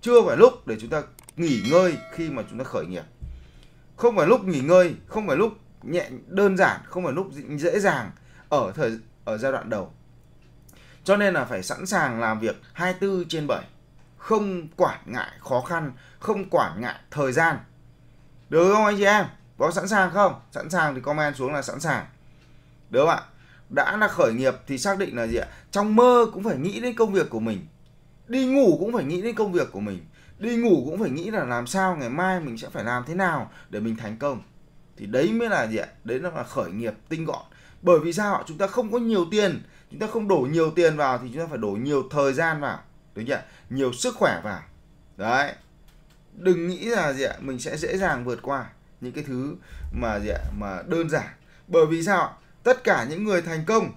Chưa phải lúc để chúng ta nghỉ ngơi khi mà chúng ta khởi nghiệp. Không phải lúc nghỉ ngơi, không phải lúc nhẹ đơn giản, không phải lúc dễ dàng ở thời ở giai đoạn đầu. Cho nên là phải sẵn sàng làm việc 24 trên 7 không quản ngại khó khăn, không quản ngại thời gian được không anh chị em? Có sẵn sàng không? Sẵn sàng thì comment xuống là sẵn sàng. Được không ạ? Đã là khởi nghiệp thì xác định là gì ạ? Trong mơ cũng phải nghĩ đến công việc của mình. Đi ngủ cũng phải nghĩ đến công việc của mình. Đi ngủ cũng phải nghĩ là làm sao ngày mai mình sẽ phải làm thế nào để mình thành công. Thì đấy mới là gì ạ? Đấy là khởi nghiệp tinh gọn. Bởi vì sao? Chúng ta không có nhiều tiền. Chúng ta không đổ nhiều tiền vào thì chúng ta phải đổ nhiều thời gian vào. Đúng chưa? Nhiều sức khỏe vào. Đấy đừng nghĩ là gì ạ mình sẽ dễ dàng vượt qua những cái thứ mà gì ạ mà đơn giản bởi vì sao tất cả những người thành công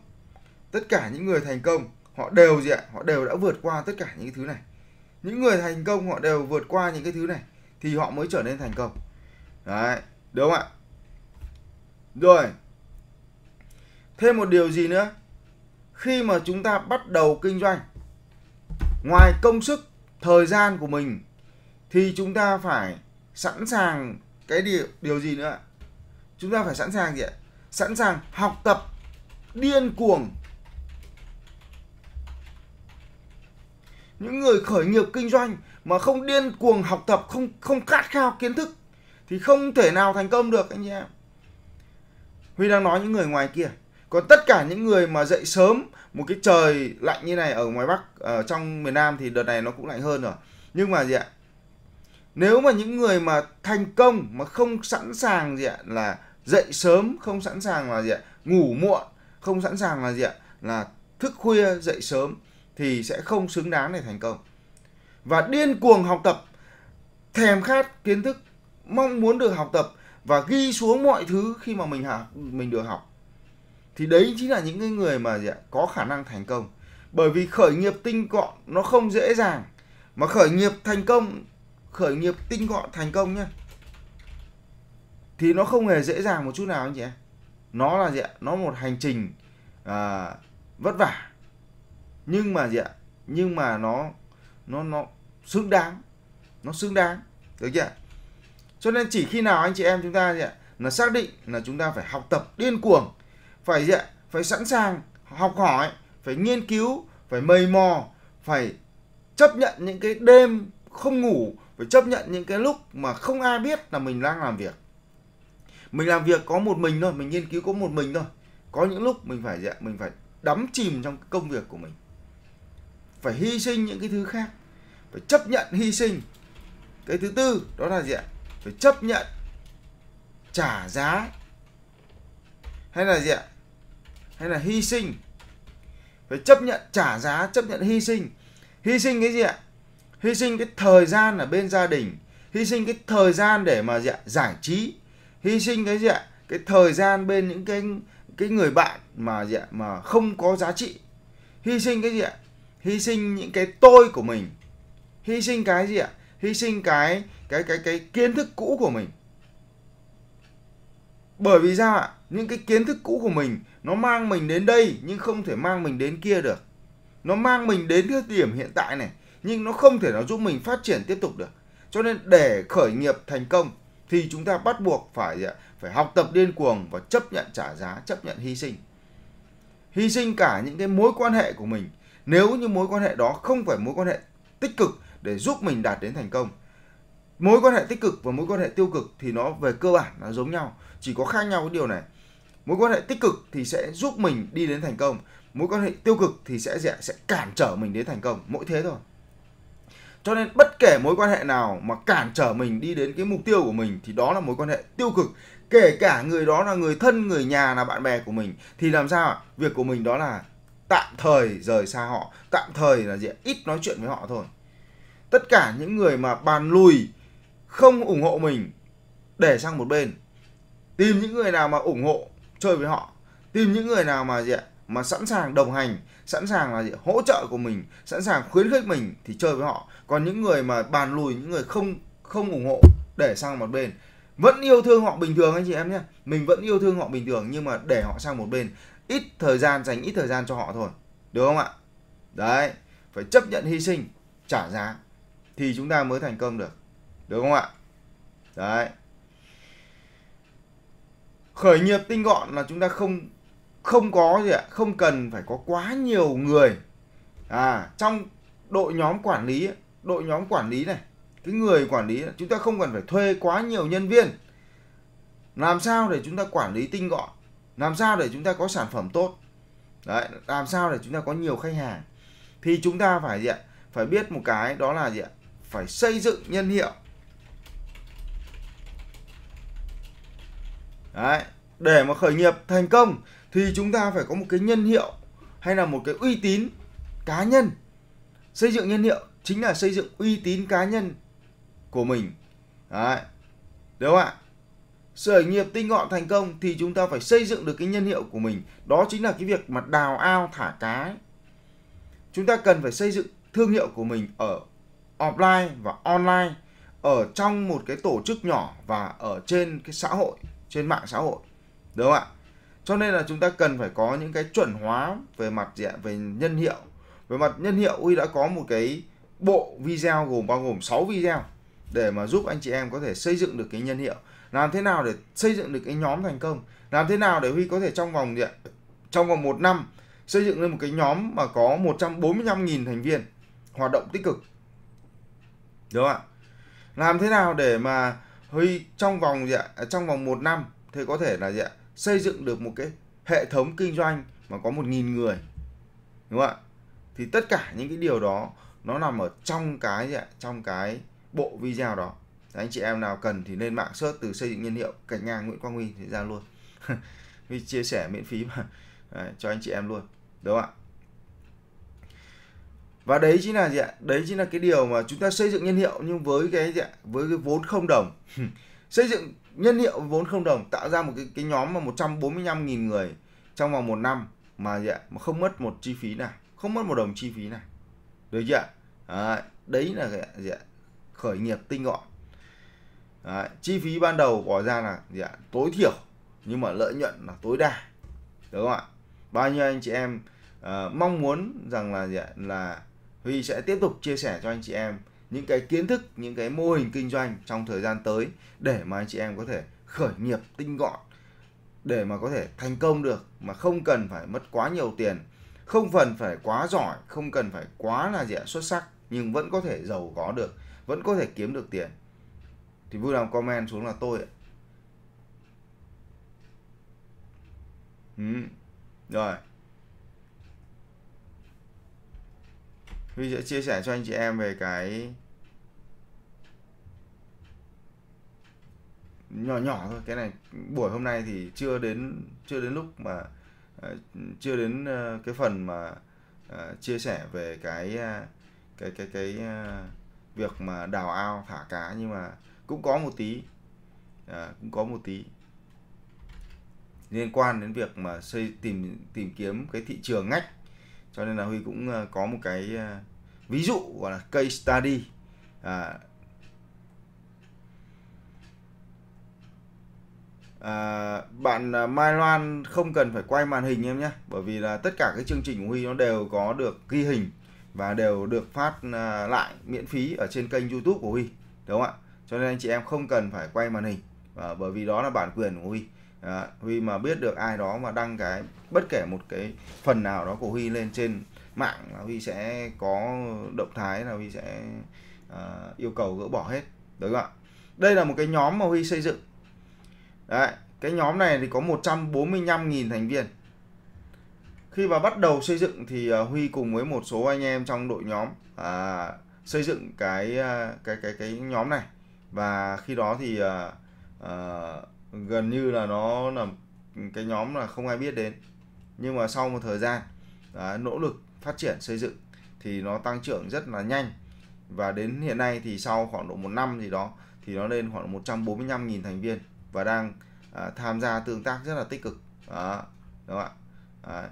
tất cả những người thành công họ đều gì ạ họ đều đã vượt qua tất cả những cái thứ này những người thành công họ đều vượt qua những cái thứ này thì họ mới trở nên thành công đấy đúng không ạ rồi thêm một điều gì nữa khi mà chúng ta bắt đầu kinh doanh ngoài công sức thời gian của mình thì chúng ta phải sẵn sàng cái điều điều gì nữa chúng ta phải sẵn sàng gì ạ sẵn sàng học tập điên cuồng những người khởi nghiệp kinh doanh mà không điên cuồng học tập không không khát khao kiến thức thì không thể nào thành công được anh chị em huy đang nói những người ngoài kia còn tất cả những người mà dậy sớm một cái trời lạnh như này ở ngoài bắc ở trong miền nam thì đợt này nó cũng lạnh hơn rồi nhưng mà gì ạ nếu mà những người mà thành công mà không sẵn sàng gì ạ là dậy sớm không sẵn sàng là gì ạ ngủ muộn không sẵn sàng là gì ạ là thức khuya dậy sớm thì sẽ không xứng đáng để thành công và điên cuồng học tập thèm khát kiến thức mong muốn được học tập và ghi xuống mọi thứ khi mà mình học mình được học thì đấy chính là những người mà gì ạ có khả năng thành công bởi vì khởi nghiệp tinh gọn nó không dễ dàng mà khởi nghiệp thành công khởi nghiệp tinh gọn thành công nhé thì nó không hề dễ dàng một chút nào anh chị em nó là gì ạ nó một hành trình à, vất vả nhưng mà gì ạ nhưng mà nó nó nó xứng đáng nó xứng đáng được chưa cho nên chỉ khi nào anh chị em chúng ta gì ạ là xác định là chúng ta phải học tập điên cuồng phải gì ạ phải sẵn sàng học hỏi phải nghiên cứu phải mầy mò phải chấp nhận những cái đêm không ngủ phải chấp nhận những cái lúc mà không ai biết là mình đang làm việc mình làm việc có một mình thôi mình nghiên cứu có một mình thôi có những lúc mình phải dạ, mình phải đắm chìm trong công việc của mình phải hy sinh những cái thứ khác phải chấp nhận hy sinh cái thứ tư đó là gì ạ phải chấp nhận trả giá hay là gì ạ hay là hy sinh phải chấp nhận trả giá chấp nhận hy sinh hy sinh cái gì ạ hy sinh cái thời gian ở bên gia đình hy sinh cái thời gian để mà dạ, giải trí hy sinh cái dạ, cái thời gian bên những cái cái người bạn mà dạ, mà không có giá trị hy sinh cái gì ạ hy sinh những cái tôi của mình hy sinh cái gì ạ hy sinh cái cái cái cái kiến thức cũ của mình bởi vì sao ạ những cái kiến thức cũ của mình nó mang mình đến đây nhưng không thể mang mình đến kia được nó mang mình đến cái điểm hiện tại này nhưng nó không thể nào giúp mình phát triển tiếp tục được. Cho nên để khởi nghiệp thành công thì chúng ta bắt buộc phải à, phải học tập điên cuồng và chấp nhận trả giá, chấp nhận hy sinh. Hy sinh cả những cái mối quan hệ của mình. Nếu như mối quan hệ đó không phải mối quan hệ tích cực để giúp mình đạt đến thành công. Mối quan hệ tích cực và mối quan hệ tiêu cực thì nó về cơ bản nó giống nhau, chỉ có khác nhau cái điều này. Mối quan hệ tích cực thì sẽ giúp mình đi đến thành công, mối quan hệ tiêu cực thì sẽ sẽ cản trở mình đến thành công, mỗi thế thôi cho nên bất kể mối quan hệ nào mà cản trở mình đi đến cái mục tiêu của mình thì đó là mối quan hệ tiêu cực kể cả người đó là người thân người nhà là bạn bè của mình thì làm sao việc của mình đó là tạm thời rời xa họ tạm thời là gì ít nói chuyện với họ thôi tất cả những người mà bàn lùi không ủng hộ mình để sang một bên tìm những người nào mà ủng hộ chơi với họ tìm những người nào mà gì ạ mà sẵn sàng đồng hành sẵn sàng là gì? hỗ trợ của mình sẵn sàng khuyến khích mình thì chơi với họ còn những người mà bàn lùi những người không không ủng hộ để sang một bên vẫn yêu thương họ bình thường anh chị em nhé mình vẫn yêu thương họ bình thường nhưng mà để họ sang một bên ít thời gian dành ít thời gian cho họ thôi được không ạ đấy phải chấp nhận hy sinh trả giá thì chúng ta mới thành công được được không ạ đấy khởi nghiệp tinh gọn là chúng ta không không có gì ạ không cần phải có quá nhiều người à trong đội nhóm quản lý ấy, đội nhóm quản lý này cái người quản lý chúng ta không cần phải thuê quá nhiều nhân viên làm sao để chúng ta quản lý tinh gọn làm sao để chúng ta có sản phẩm tốt đấy làm sao để chúng ta có nhiều khách hàng thì chúng ta phải gì ạ phải biết một cái đó là gì ạ phải xây dựng nhân hiệu đấy để mà khởi nghiệp thành công thì chúng ta phải có một cái nhân hiệu hay là một cái uy tín cá nhân xây dựng nhân hiệu chính là xây dựng uy tín cá nhân của mình đấy đúng không ạ sở nghiệp tinh gọn thành công thì chúng ta phải xây dựng được cái nhân hiệu của mình đó chính là cái việc mà đào ao thả cá chúng ta cần phải xây dựng thương hiệu của mình ở offline và online ở trong một cái tổ chức nhỏ và ở trên cái xã hội trên mạng xã hội đúng không ạ cho nên là chúng ta cần phải có những cái chuẩn hóa về mặt diện về nhân hiệu về mặt nhân hiệu uy đã có một cái bộ video gồm bao gồm 6 video để mà giúp anh chị em có thể xây dựng được cái nhân hiệu làm thế nào để xây dựng được cái nhóm thành công làm thế nào để Huy có thể trong vòng gì ạ? trong vòng một năm xây dựng lên một cái nhóm mà có 145.000 thành viên hoạt động tích cực đúng không ạ làm thế nào để mà Huy trong vòng gì ạ trong vòng một năm thì có thể là gì ạ xây dựng được một cái hệ thống kinh doanh mà có 1.000 người đúng không ạ thì tất cả những cái điều đó nó nằm ở trong cái gì ạ trong cái bộ video đó Đấy, anh chị em nào cần thì lên mạng search từ xây dựng nhân hiệu cạch ngang Nguyễn Quang Huy thì ra luôn vì chia sẻ miễn phí mà Đấy, cho anh chị em luôn đúng không ạ và đấy chính là gì ạ đấy chính là cái điều mà chúng ta xây dựng nhân hiệu nhưng với cái gì ạ với cái vốn không đồng xây dựng nhân hiệu vốn không đồng tạo ra một cái cái nhóm mà 145.000 người trong vòng một năm mà gì ạ mà không mất một chi phí nào không mất một đồng chi phí nào được chưa đấy, đấy là cái gì ạ? khởi nghiệp tinh gọn đấy, chi phí ban đầu bỏ ra là gì ạ? tối thiểu nhưng mà lợi nhuận là tối đa được không ạ bao nhiêu anh chị em uh, mong muốn rằng là gì ạ? là Huy sẽ tiếp tục chia sẻ cho anh chị em những cái kiến thức, những cái mô hình kinh doanh trong thời gian tới để mà anh chị em có thể khởi nghiệp tinh gọn để mà có thể thành công được mà không cần phải mất quá nhiều tiền không cần phải quá giỏi không cần phải quá là gì ạ xuất sắc nhưng vẫn có thể giàu có được vẫn có thể kiếm được tiền thì vui lòng comment xuống là tôi ạ ừ. rồi Huy sẽ chia sẻ cho anh chị em về cái nhỏ nhỏ thôi cái này buổi hôm nay thì chưa đến chưa đến lúc mà Ờ, chưa đến ờ, cái phần mà ờ, chia sẻ về cái cái cái cái việc mà đào ao thả cá nhưng mà cũng có một tí à, cũng có một tí liên quan đến việc mà xây tìm tìm kiếm cái thị trường ngách cho nên là huy cũng có một cái ví dụ gọi là case study à, à, bạn à, Mai Loan không cần phải quay màn hình em nhé bởi vì là tất cả các chương trình của Huy nó đều có được ghi hình và đều được phát à, lại miễn phí ở trên kênh YouTube của Huy đúng không ạ cho nên anh chị em không cần phải quay màn hình à, bởi vì đó là bản quyền của Huy à, Huy mà biết được ai đó mà đăng cái bất kể một cái phần nào đó của Huy lên trên mạng là Huy sẽ có động thái là Huy sẽ à, yêu cầu gỡ bỏ hết đúng không ạ đây là một cái nhóm mà Huy xây dựng Đấy, cái nhóm này thì có 145.000 thành viên. Khi mà bắt đầu xây dựng thì à, Huy cùng với một số anh em trong đội nhóm à, xây dựng cái à, cái cái cái nhóm này và khi đó thì à, à, gần như là nó là cái nhóm là không ai biết đến. Nhưng mà sau một thời gian à, nỗ lực phát triển xây dựng thì nó tăng trưởng rất là nhanh và đến hiện nay thì sau khoảng độ một năm gì đó thì nó lên khoảng 145.000 thành viên và đang à, tham gia tương tác rất là tích cực đó đúng không ạ đấy.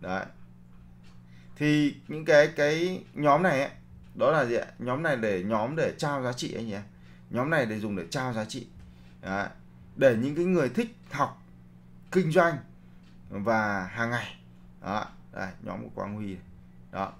đấy thì những cái cái nhóm này ấy, đó là gì ạ nhóm này để nhóm để trao giá trị anh nhé nhóm này để dùng để trao giá trị đấy. để những cái người thích học kinh doanh và hàng ngày đó đây nhóm của quang huy đó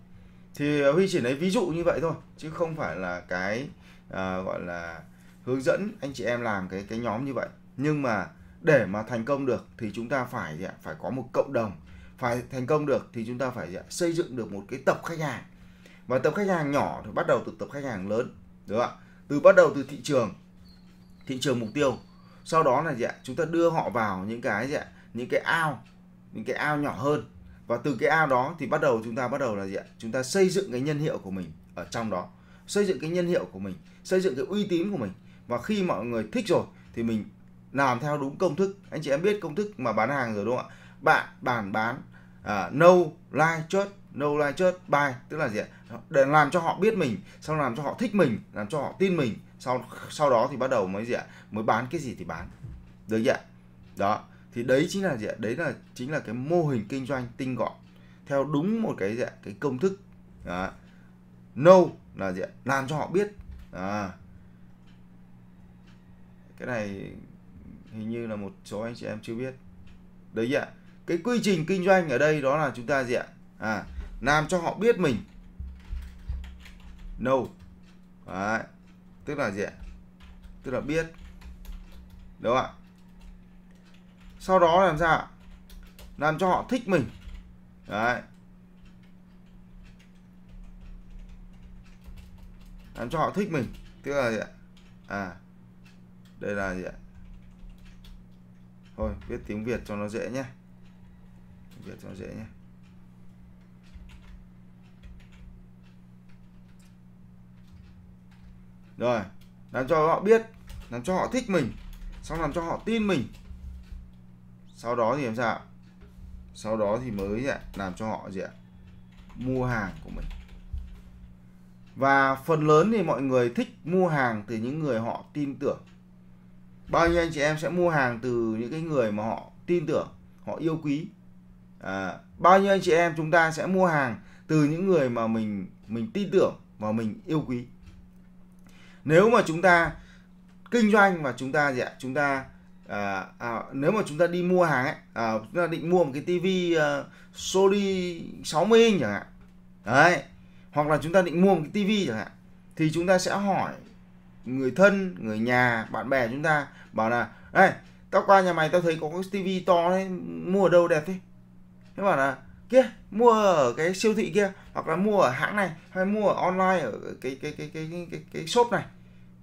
thì huy chỉ lấy ví dụ như vậy thôi chứ không phải là cái uh, gọi là hướng dẫn anh chị em làm cái cái nhóm như vậy nhưng mà để mà thành công được thì chúng ta phải gì ạ? phải có một cộng đồng phải thành công được thì chúng ta phải gì ạ? xây dựng được một cái tập khách hàng và tập khách hàng nhỏ thì bắt đầu từ tập khách hàng lớn đúng không ạ từ bắt đầu từ thị trường thị trường mục tiêu sau đó là gì ạ chúng ta đưa họ vào những cái gì ạ những cái ao những cái ao nhỏ hơn và từ cái ao đó thì bắt đầu chúng ta bắt đầu là gì ạ chúng ta xây dựng cái nhân hiệu của mình ở trong đó xây dựng cái nhân hiệu của mình xây dựng cái uy tín của mình và khi mọi người thích rồi thì mình làm theo đúng công thức anh chị em biết công thức mà bán hàng rồi đúng không ạ bạn bàn bán uh, no like chốt no like chốt buy tức là gì ạ để làm cho họ biết mình sau làm cho họ thích mình làm cho họ tin mình sau sau đó thì bắt đầu mới gì ạ mới bán cái gì thì bán được chưa ạ đó thì đấy chính là gì ạ đấy là chính là cái mô hình kinh doanh tinh gọn theo đúng một cái gì ạ cái công thức đó. no là gì ạ làm cho họ biết à, cái này hình như là một số anh chị em chưa biết đấy ạ à, cái quy trình kinh doanh ở đây đó là chúng ta gì ạ à làm cho họ biết mình no đấy. tức là gì ạ tức là biết đúng không ạ sau đó làm sao làm cho họ thích mình đấy làm cho họ thích mình tức là gì ạ à đây là gì ạ thôi viết tiếng việt cho nó dễ nhé việt cho nó dễ nhé rồi làm cho họ biết làm cho họ thích mình xong làm cho họ tin mình sau đó thì làm sao sau đó thì mới gì ạ? làm cho họ gì ạ mua hàng của mình và phần lớn thì mọi người thích mua hàng từ những người họ tin tưởng bao nhiêu anh chị em sẽ mua hàng từ những cái người mà họ tin tưởng họ yêu quý à, bao nhiêu anh chị em chúng ta sẽ mua hàng từ những người mà mình mình tin tưởng và mình yêu quý nếu mà chúng ta kinh doanh và chúng ta gì ạ chúng ta à, à, nếu mà chúng ta đi mua hàng ấy à, chúng ta định mua một cái tivi uh, Sony 60 inch chẳng hạn đấy hoặc là chúng ta định mua một cái tivi chẳng hạn thì chúng ta sẽ hỏi người thân người nhà bạn bè chúng ta bảo là đây tao qua nhà mày tao thấy có cái tivi to đấy mua ở đâu đẹp thế thế bảo là kia mua ở cái siêu thị kia hoặc là mua ở hãng này hay mua ở online ở cái cái cái cái cái cái, cái shop này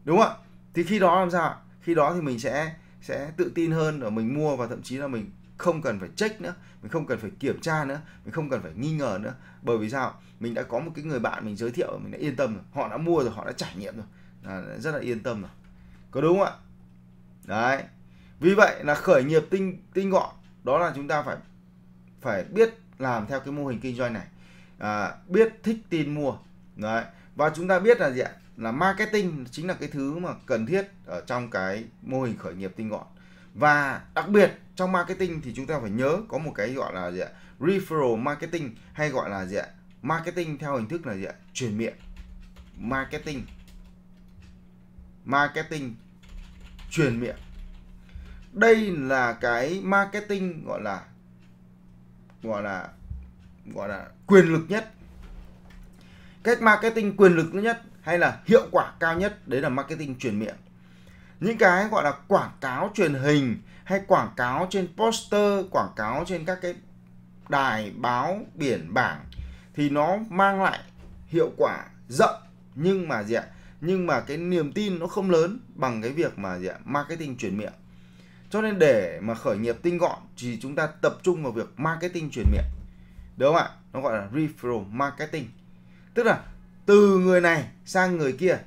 đúng không ạ thì khi đó làm sao khi đó thì mình sẽ sẽ tự tin hơn ở mình mua và thậm chí là mình không cần phải check nữa mình không cần phải kiểm tra nữa mình không cần phải nghi ngờ nữa bởi vì sao mình đã có một cái người bạn mình giới thiệu mình đã yên tâm rồi họ đã mua rồi họ đã trải nghiệm rồi là rất là yên tâm rồi có đúng không ạ đấy vì vậy là khởi nghiệp tinh tinh gọn đó là chúng ta phải phải biết làm theo cái mô hình kinh doanh này à, biết thích tin mua đấy và chúng ta biết là gì ạ là marketing chính là cái thứ mà cần thiết ở trong cái mô hình khởi nghiệp tinh gọn và đặc biệt trong marketing thì chúng ta phải nhớ có một cái gọi là gì ạ referral marketing hay gọi là gì ạ marketing theo hình thức là gì ạ truyền miệng marketing marketing truyền miệng đây là cái marketing gọi là gọi là gọi là quyền lực nhất cách marketing quyền lực nhất hay là hiệu quả cao nhất đấy là marketing truyền miệng những cái gọi là quảng cáo truyền hình hay quảng cáo trên poster quảng cáo trên các cái đài báo biển bảng thì nó mang lại hiệu quả rộng nhưng mà gì ạ nhưng mà cái niềm tin nó không lớn bằng cái việc mà gì ạ marketing chuyển miệng cho nên để mà khởi nghiệp tinh gọn thì chúng ta tập trung vào việc marketing chuyển miệng đúng không ạ nó gọi là referral marketing tức là từ người này sang người kia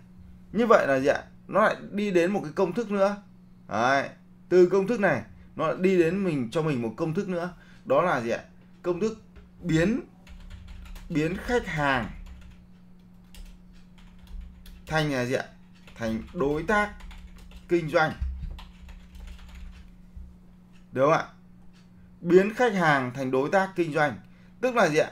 như vậy là gì ạ nó lại đi đến một cái công thức nữa Đấy. từ công thức này nó lại đi đến mình cho mình một công thức nữa đó là gì ạ công thức biến biến khách hàng thành là gì ạ thành đối tác kinh doanh đúng không ạ biến khách hàng thành đối tác kinh doanh tức là gì ạ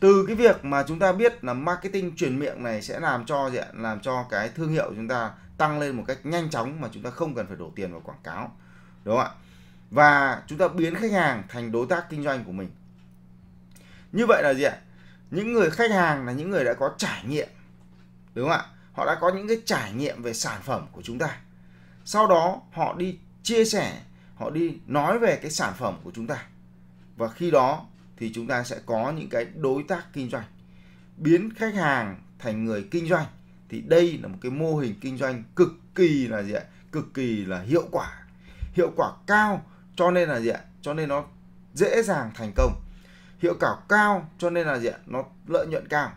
từ cái việc mà chúng ta biết là marketing truyền miệng này sẽ làm cho gì ạ làm cho cái thương hiệu chúng ta tăng lên một cách nhanh chóng mà chúng ta không cần phải đổ tiền vào quảng cáo đúng không ạ và chúng ta biến khách hàng thành đối tác kinh doanh của mình như vậy là gì ạ những người khách hàng là những người đã có trải nghiệm đúng không ạ họ đã có những cái trải nghiệm về sản phẩm của chúng ta sau đó họ đi chia sẻ họ đi nói về cái sản phẩm của chúng ta và khi đó thì chúng ta sẽ có những cái đối tác kinh doanh biến khách hàng thành người kinh doanh thì đây là một cái mô hình kinh doanh cực kỳ là gì ạ cực kỳ là hiệu quả hiệu quả cao cho nên là gì ạ cho nên nó dễ dàng thành công hiệu quả cao cho nên là gì ạ nó lợi nhuận cao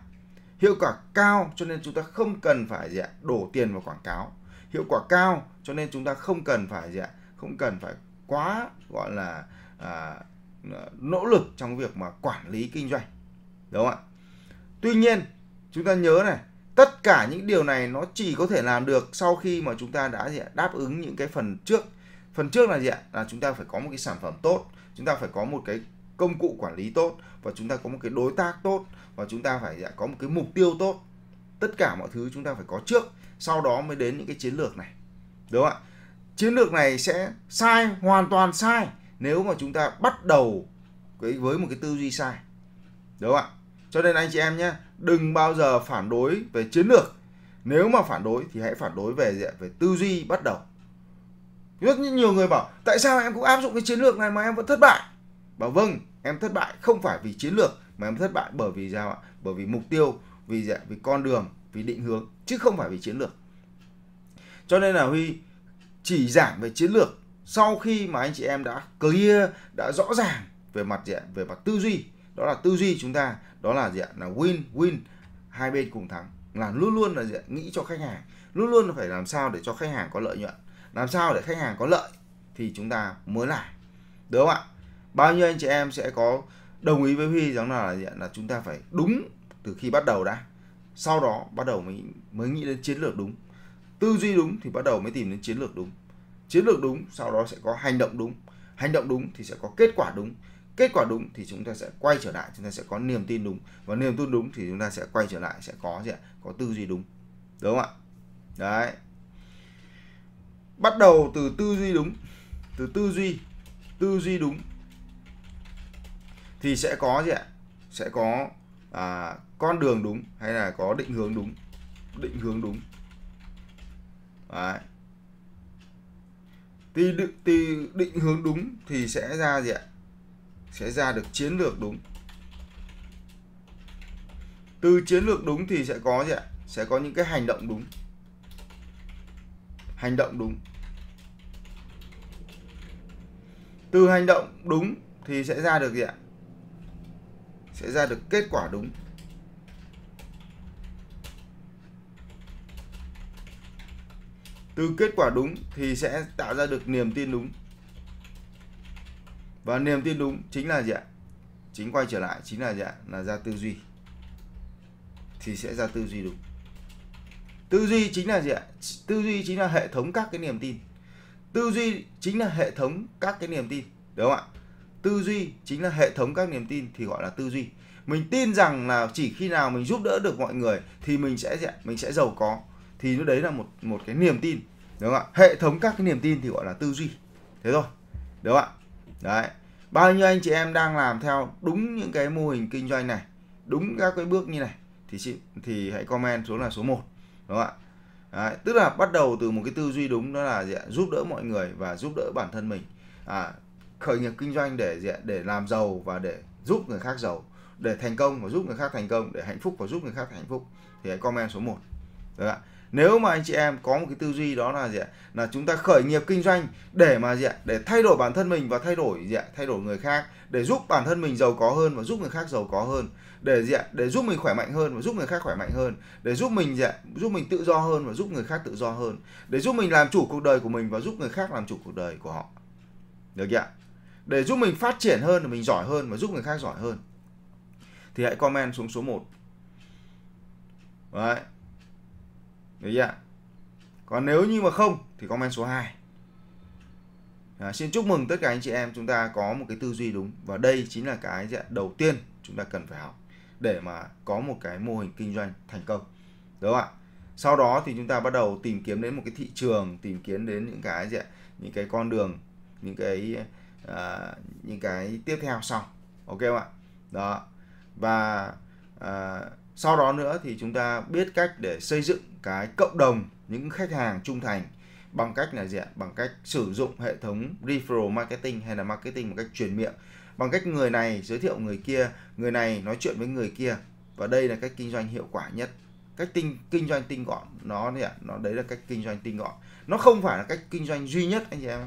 hiệu quả cao cho nên chúng ta không cần phải gì ạ đổ tiền vào quảng cáo hiệu quả cao cho nên chúng ta không cần phải gì ạ không cần phải quá gọi là à, à, nỗ lực trong việc mà quản lý kinh doanh đúng không ạ tuy nhiên chúng ta nhớ này tất cả những điều này nó chỉ có thể làm được sau khi mà chúng ta đã gì ạ đáp ứng những cái phần trước phần trước là gì ạ là chúng ta phải có một cái sản phẩm tốt chúng ta phải có một cái công cụ quản lý tốt và chúng ta có một cái đối tác tốt và chúng ta phải có một cái mục tiêu tốt tất cả mọi thứ chúng ta phải có trước sau đó mới đến những cái chiến lược này đúng không ạ chiến lược này sẽ sai hoàn toàn sai nếu mà chúng ta bắt đầu cái với một cái tư duy sai đúng không ạ cho nên anh chị em nhé đừng bao giờ phản đối về chiến lược nếu mà phản đối thì hãy phản đối về về tư duy bắt đầu rất nhiều người bảo tại sao em cũng áp dụng cái chiến lược này mà em vẫn thất bại bảo vâng em thất bại không phải vì chiến lược mà em thất bại bởi vì sao ạ bởi vì mục tiêu vì dạ, vì con đường vì định hướng chứ không phải vì chiến lược cho nên là huy chỉ giảng về chiến lược sau khi mà anh chị em đã clear đã rõ ràng về mặt diện dạ, về mặt tư duy đó là tư duy chúng ta đó là diện dạ, là win win hai bên cùng thắng là luôn luôn là diện dạ, nghĩ cho khách hàng luôn luôn phải làm sao để cho khách hàng có lợi nhuận làm sao để khách hàng có lợi thì chúng ta mới làm được không ạ bao nhiêu anh chị em sẽ có đồng ý với Huy rằng là là chúng ta phải đúng từ khi bắt đầu đã sau đó bắt đầu mới mới nghĩ đến chiến lược đúng tư duy đúng thì bắt đầu mới tìm đến chiến lược đúng chiến lược đúng sau đó sẽ có hành động đúng hành động đúng thì sẽ có kết quả đúng kết quả đúng thì chúng ta sẽ quay trở lại chúng ta sẽ có niềm tin đúng và niềm tin đúng thì chúng ta sẽ quay trở lại sẽ có gì ạ có tư duy đúng đúng không ạ đấy bắt đầu từ tư duy đúng từ tư duy tư duy đúng thì sẽ có gì ạ sẽ có à, con đường đúng hay là có định hướng đúng định hướng đúng Đấy. Thì, định, thì định hướng đúng thì sẽ ra gì ạ sẽ ra được chiến lược đúng từ chiến lược đúng thì sẽ có gì ạ sẽ có những cái hành động đúng hành động đúng từ hành động đúng thì sẽ ra được gì ạ sẽ ra được kết quả đúng. Từ kết quả đúng thì sẽ tạo ra được niềm tin đúng. Và niềm tin đúng chính là gì ạ? Chính quay trở lại chính là gì ạ? Là ra tư duy. Thì sẽ ra tư duy đúng. Tư duy chính là gì ạ? Tư duy chính là hệ thống các cái niềm tin. Tư duy chính là hệ thống các cái niềm tin, đúng không ạ? tư duy chính là hệ thống các niềm tin thì gọi là tư duy mình tin rằng là chỉ khi nào mình giúp đỡ được mọi người thì mình sẽ mình sẽ giàu có thì nó đấy là một một cái niềm tin đúng không ạ hệ thống các cái niềm tin thì gọi là tư duy thế thôi đúng không ạ đấy bao nhiêu anh chị em đang làm theo đúng những cái mô hình kinh doanh này đúng các cái bước như này thì chị thì hãy comment xuống là số 1 đúng không ạ đấy, tức là bắt đầu từ một cái tư duy đúng đó là gì ạ? giúp đỡ mọi người và giúp đỡ bản thân mình à, khởi nghiệp kinh doanh để gì ạ? để làm giàu và để giúp người khác giàu để thành công và giúp người khác thành công để hạnh phúc và giúp người khác hạnh phúc thì hãy comment số 1 được ạ nếu mà anh chị em có một cái tư duy đó là gì ạ là chúng ta khởi nghiệp kinh doanh để mà gì ạ để thay đổi bản thân mình và thay đổi gì ạ thay đổi người khác để giúp bản thân mình giàu có hơn và giúp người khác giàu có hơn để gì ạ để giúp mình khỏe mạnh hơn và giúp người khác khỏe mạnh hơn để giúp mình gì ạ giúp mình tự do hơn và giúp người khác tự do hơn để giúp mình làm chủ cuộc đời của mình và giúp người khác làm chủ cuộc đời của họ được chưa ạ để giúp mình phát triển hơn mình giỏi hơn và giúp người khác giỏi hơn thì hãy comment xuống số 1 đấy được chưa còn nếu như mà không thì comment số 2 à, xin chúc mừng tất cả anh chị em chúng ta có một cái tư duy đúng và đây chính là cái đầu tiên chúng ta cần phải học để mà có một cái mô hình kinh doanh thành công đúng không ạ sau đó thì chúng ta bắt đầu tìm kiếm đến một cái thị trường tìm kiếm đến những cái gì ạ? những cái con đường những cái à, những cái tiếp theo sau ok không ạ đó và à, sau đó nữa thì chúng ta biết cách để xây dựng cái cộng đồng những khách hàng trung thành bằng cách là gì ạ bằng cách sử dụng hệ thống referral marketing hay là marketing một cách truyền miệng bằng cách người này giới thiệu người kia người này nói chuyện với người kia và đây là cách kinh doanh hiệu quả nhất cách tinh kinh doanh tinh gọn nó thì ạ nó đấy là cách kinh doanh tinh gọn nó không phải là cách kinh doanh duy nhất anh chị em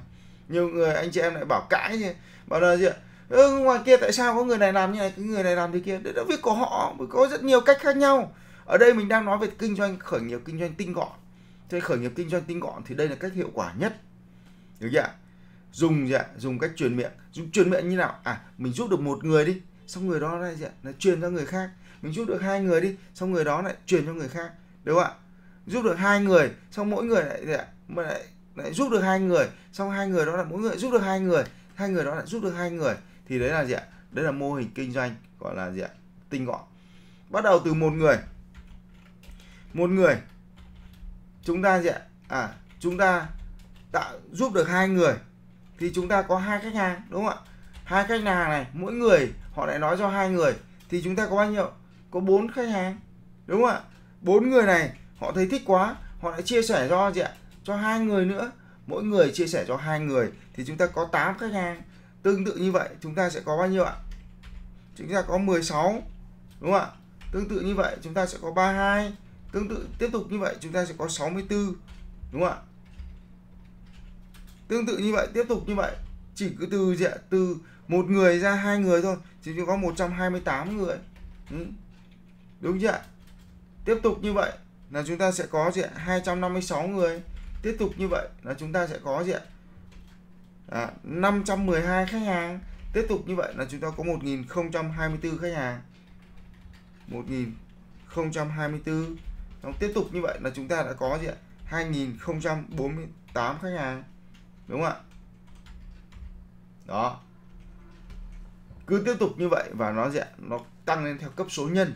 nhiều người anh chị em lại bảo cãi gì bảo là gì ạ ừ, ngoài kia tại sao có người này làm như này cái người này làm thế kia đấy là việc của họ có rất nhiều cách khác nhau ở đây mình đang nói về kinh doanh khởi nghiệp kinh doanh tinh gọn thế khởi nghiệp kinh doanh tinh gọn thì đây là cách hiệu quả nhất được chưa dùng gì ạ dùng cách truyền miệng dùng truyền miệng như nào à mình giúp được một người đi xong người đó lại gì ạ là truyền cho người khác mình giúp được hai người đi xong người đó lại truyền cho người khác đúng không ạ giúp được hai người xong mỗi người lại gì ạ mà lại lại giúp được hai người xong hai người đó là mỗi người giúp được hai người hai người đó lại giúp được hai người thì đấy là gì ạ đấy là mô hình kinh doanh gọi là gì ạ tinh gọn bắt đầu từ một người một người chúng ta gì ạ à chúng ta tạo giúp được hai người thì chúng ta có hai khách hàng đúng không ạ hai khách hàng này mỗi người họ lại nói cho hai người thì chúng ta có bao nhiêu có bốn khách hàng đúng không ạ bốn người này họ thấy thích quá họ lại chia sẻ cho gì ạ cho hai người nữa mỗi người chia sẻ cho hai người thì chúng ta có 8 khách hàng tương tự như vậy chúng ta sẽ có bao nhiêu ạ chúng ta có 16 đúng không ạ tương tự như vậy chúng ta sẽ có 32 tương tự tiếp tục như vậy chúng ta sẽ có 64 đúng không ạ tương tự như vậy tiếp tục như vậy chỉ cứ từ diện từ một người ra hai người thôi thì chúng có 128 người ừ, đúng chưa tiếp tục như vậy là chúng ta sẽ có diện 256 người tiếp tục như vậy là chúng ta sẽ có gì ạ à, 512 khách hàng tiếp tục như vậy là chúng ta có 1024 khách hàng 1024 Đó, tiếp tục như vậy là chúng ta đã có gì ạ 2048 khách hàng đúng không ạ đó cứ tiếp tục như vậy và nó gì ạ nó tăng lên theo cấp số nhân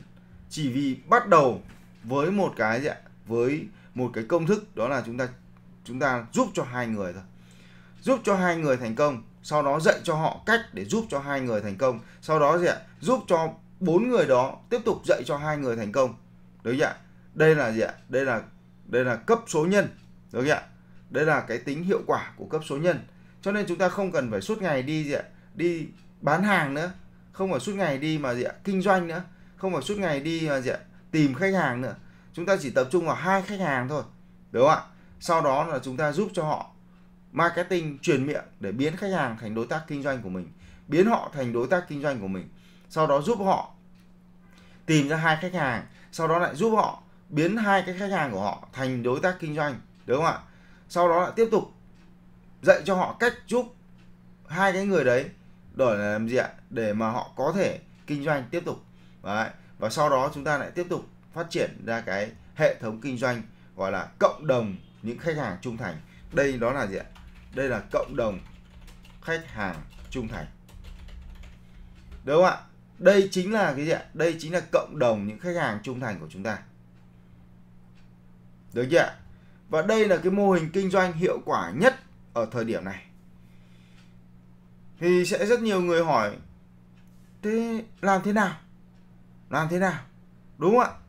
chỉ vì bắt đầu với một cái gì ạ với một cái công thức đó là chúng ta chúng ta giúp cho hai người thôi giúp cho hai người thành công sau đó dạy cho họ cách để giúp cho hai người thành công sau đó gì ạ giúp cho bốn người đó tiếp tục dạy cho hai người thành công được chưa ạ đây là gì ạ đây là đây là cấp số nhân được chưa ạ đây là cái tính hiệu quả của cấp số nhân cho nên chúng ta không cần phải suốt ngày đi gì ạ đi bán hàng nữa không phải suốt ngày đi mà gì ạ kinh doanh nữa không phải suốt ngày đi mà gì ạ tìm khách hàng nữa chúng ta chỉ tập trung vào hai khách hàng thôi đúng không ạ sau đó là chúng ta giúp cho họ marketing truyền miệng để biến khách hàng thành đối tác kinh doanh của mình biến họ thành đối tác kinh doanh của mình sau đó giúp họ tìm ra hai khách hàng sau đó lại giúp họ biến hai cái khách hàng của họ thành đối tác kinh doanh đúng không ạ sau đó lại tiếp tục dạy cho họ cách giúp hai cái người đấy đổi làm gì ạ để mà họ có thể kinh doanh tiếp tục đấy. và sau đó chúng ta lại tiếp tục phát triển ra cái hệ thống kinh doanh gọi là cộng đồng những khách hàng trung thành đây đó là gì ạ đây là cộng đồng khách hàng trung thành đúng không ạ đây chính là cái gì ạ đây chính là cộng đồng những khách hàng trung thành của chúng ta được chưa ạ và đây là cái mô hình kinh doanh hiệu quả nhất ở thời điểm này thì sẽ rất nhiều người hỏi thế làm thế nào làm thế nào đúng không ạ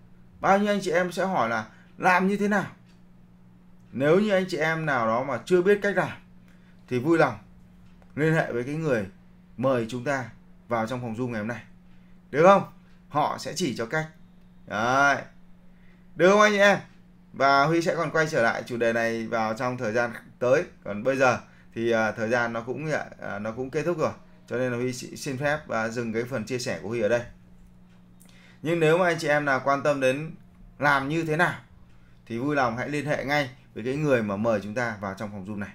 bao nhiêu anh chị em sẽ hỏi là làm như thế nào nếu như anh chị em nào đó mà chưa biết cách làm thì vui lòng liên hệ với cái người mời chúng ta vào trong phòng Zoom ngày hôm nay. Được không? Họ sẽ chỉ cho cách. Đấy. Được không anh chị em? Và Huy sẽ còn quay trở lại chủ đề này vào trong thời gian tới. Còn bây giờ thì uh, thời gian nó cũng uh, nó cũng kết thúc rồi. Cho nên là Huy xin phép uh, dừng cái phần chia sẻ của Huy ở đây. Nhưng nếu mà anh chị em nào quan tâm đến làm như thế nào thì vui lòng hãy liên hệ ngay với cái người mà mời chúng ta vào trong phòng zoom này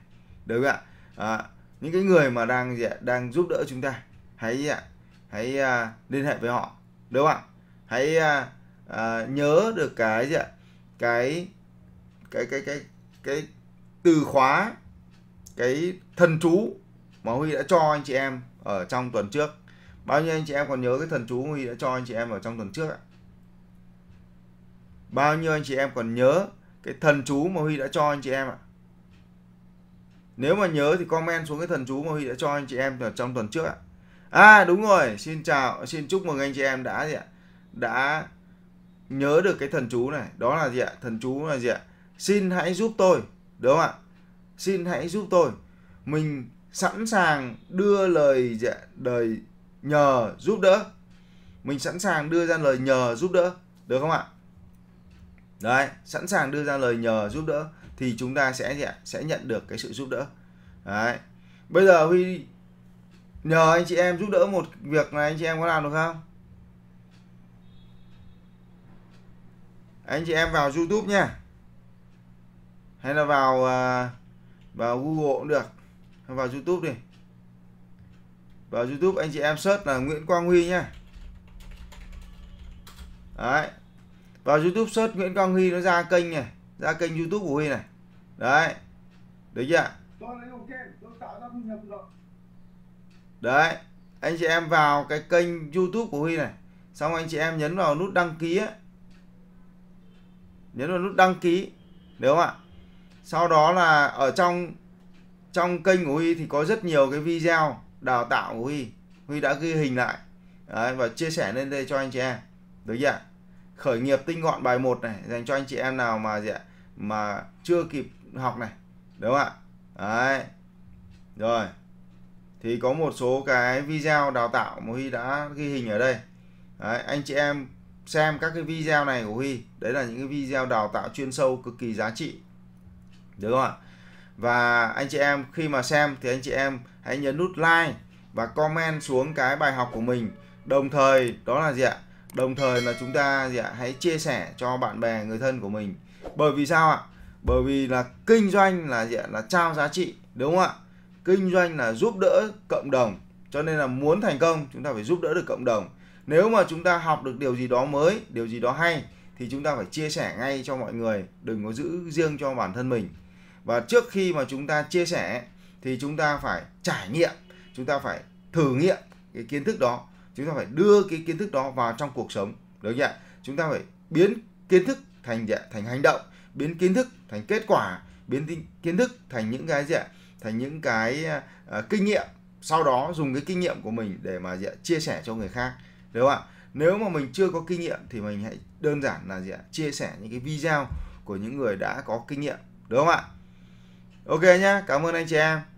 được không ạ à, những cái người mà đang đang giúp đỡ chúng ta hãy hãy à, liên hệ với họ đúng không ạ hãy à, à, nhớ được cái gì ạ cái cái cái cái cái từ khóa cái thần chú mà Huy đã cho anh chị em ở trong tuần trước bao nhiêu anh chị em còn nhớ cái thần chú Huy đã cho anh chị em ở trong tuần trước ạ bao nhiêu anh chị em còn nhớ cái thần chú mà Huy đã cho anh chị em ạ. Nếu mà nhớ thì comment xuống cái thần chú mà Huy đã cho anh chị em trong tuần trước ạ. À đúng rồi, xin chào, xin chúc mừng anh chị em đã gì ạ? Đã nhớ được cái thần chú này, đó là gì ạ? Thần chú là gì ạ? Xin hãy giúp tôi, đúng không ạ? Xin hãy giúp tôi. Mình sẵn sàng đưa lời gì Đời nhờ giúp đỡ. Mình sẵn sàng đưa ra lời nhờ giúp đỡ, được không ạ? đấy sẵn sàng đưa ra lời nhờ giúp đỡ thì chúng ta sẽ sẽ nhận được cái sự giúp đỡ đấy bây giờ huy nhờ anh chị em giúp đỡ một việc này anh chị em có làm được không anh chị em vào youtube nha hay là vào à, vào google cũng được vào youtube đi vào youtube anh chị em search là nguyễn quang huy nhá đấy vào youtube search nguyễn quang huy nó ra kênh này ra kênh youtube của huy này đấy được chưa đấy anh chị em vào cái kênh youtube của huy này xong anh chị em nhấn vào nút đăng ký ấy. nhấn vào nút đăng ký đúng không ạ sau đó là ở trong trong kênh của huy thì có rất nhiều cái video đào tạo của huy huy đã ghi hình lại Đấy, và chia sẻ lên đây cho anh chị em được chưa khởi nghiệp tinh gọn bài 1 này dành cho anh chị em nào mà gì ạ mà chưa kịp học này đúng không ạ đấy rồi thì có một số cái video đào tạo mà Huy đã ghi hình ở đây đấy, anh chị em xem các cái video này của Huy đấy là những cái video đào tạo chuyên sâu cực kỳ giá trị được không ạ và anh chị em khi mà xem thì anh chị em hãy nhấn nút like và comment xuống cái bài học của mình đồng thời đó là gì ạ đồng thời là chúng ta gì ạ dạ, hãy chia sẻ cho bạn bè người thân của mình bởi vì sao ạ bởi vì là kinh doanh là gì ạ dạ, là trao giá trị đúng không ạ kinh doanh là giúp đỡ cộng đồng cho nên là muốn thành công chúng ta phải giúp đỡ được cộng đồng nếu mà chúng ta học được điều gì đó mới điều gì đó hay thì chúng ta phải chia sẻ ngay cho mọi người đừng có giữ riêng cho bản thân mình và trước khi mà chúng ta chia sẻ thì chúng ta phải trải nghiệm chúng ta phải thử nghiệm cái kiến thức đó chúng ta phải đưa cái kiến thức đó vào trong cuộc sống được chưa chúng ta phải biến kiến thức thành gì thành hành động biến kiến thức thành kết quả biến kiến thức thành những cái gì ạ thành những cái uh, kinh nghiệm sau đó dùng cái kinh nghiệm của mình để mà gì ạ chia sẻ cho người khác đúng không ạ nếu mà mình chưa có kinh nghiệm thì mình hãy đơn giản là gì ạ chia sẻ những cái video của những người đã có kinh nghiệm đúng không ạ ok nhá cảm ơn anh chị em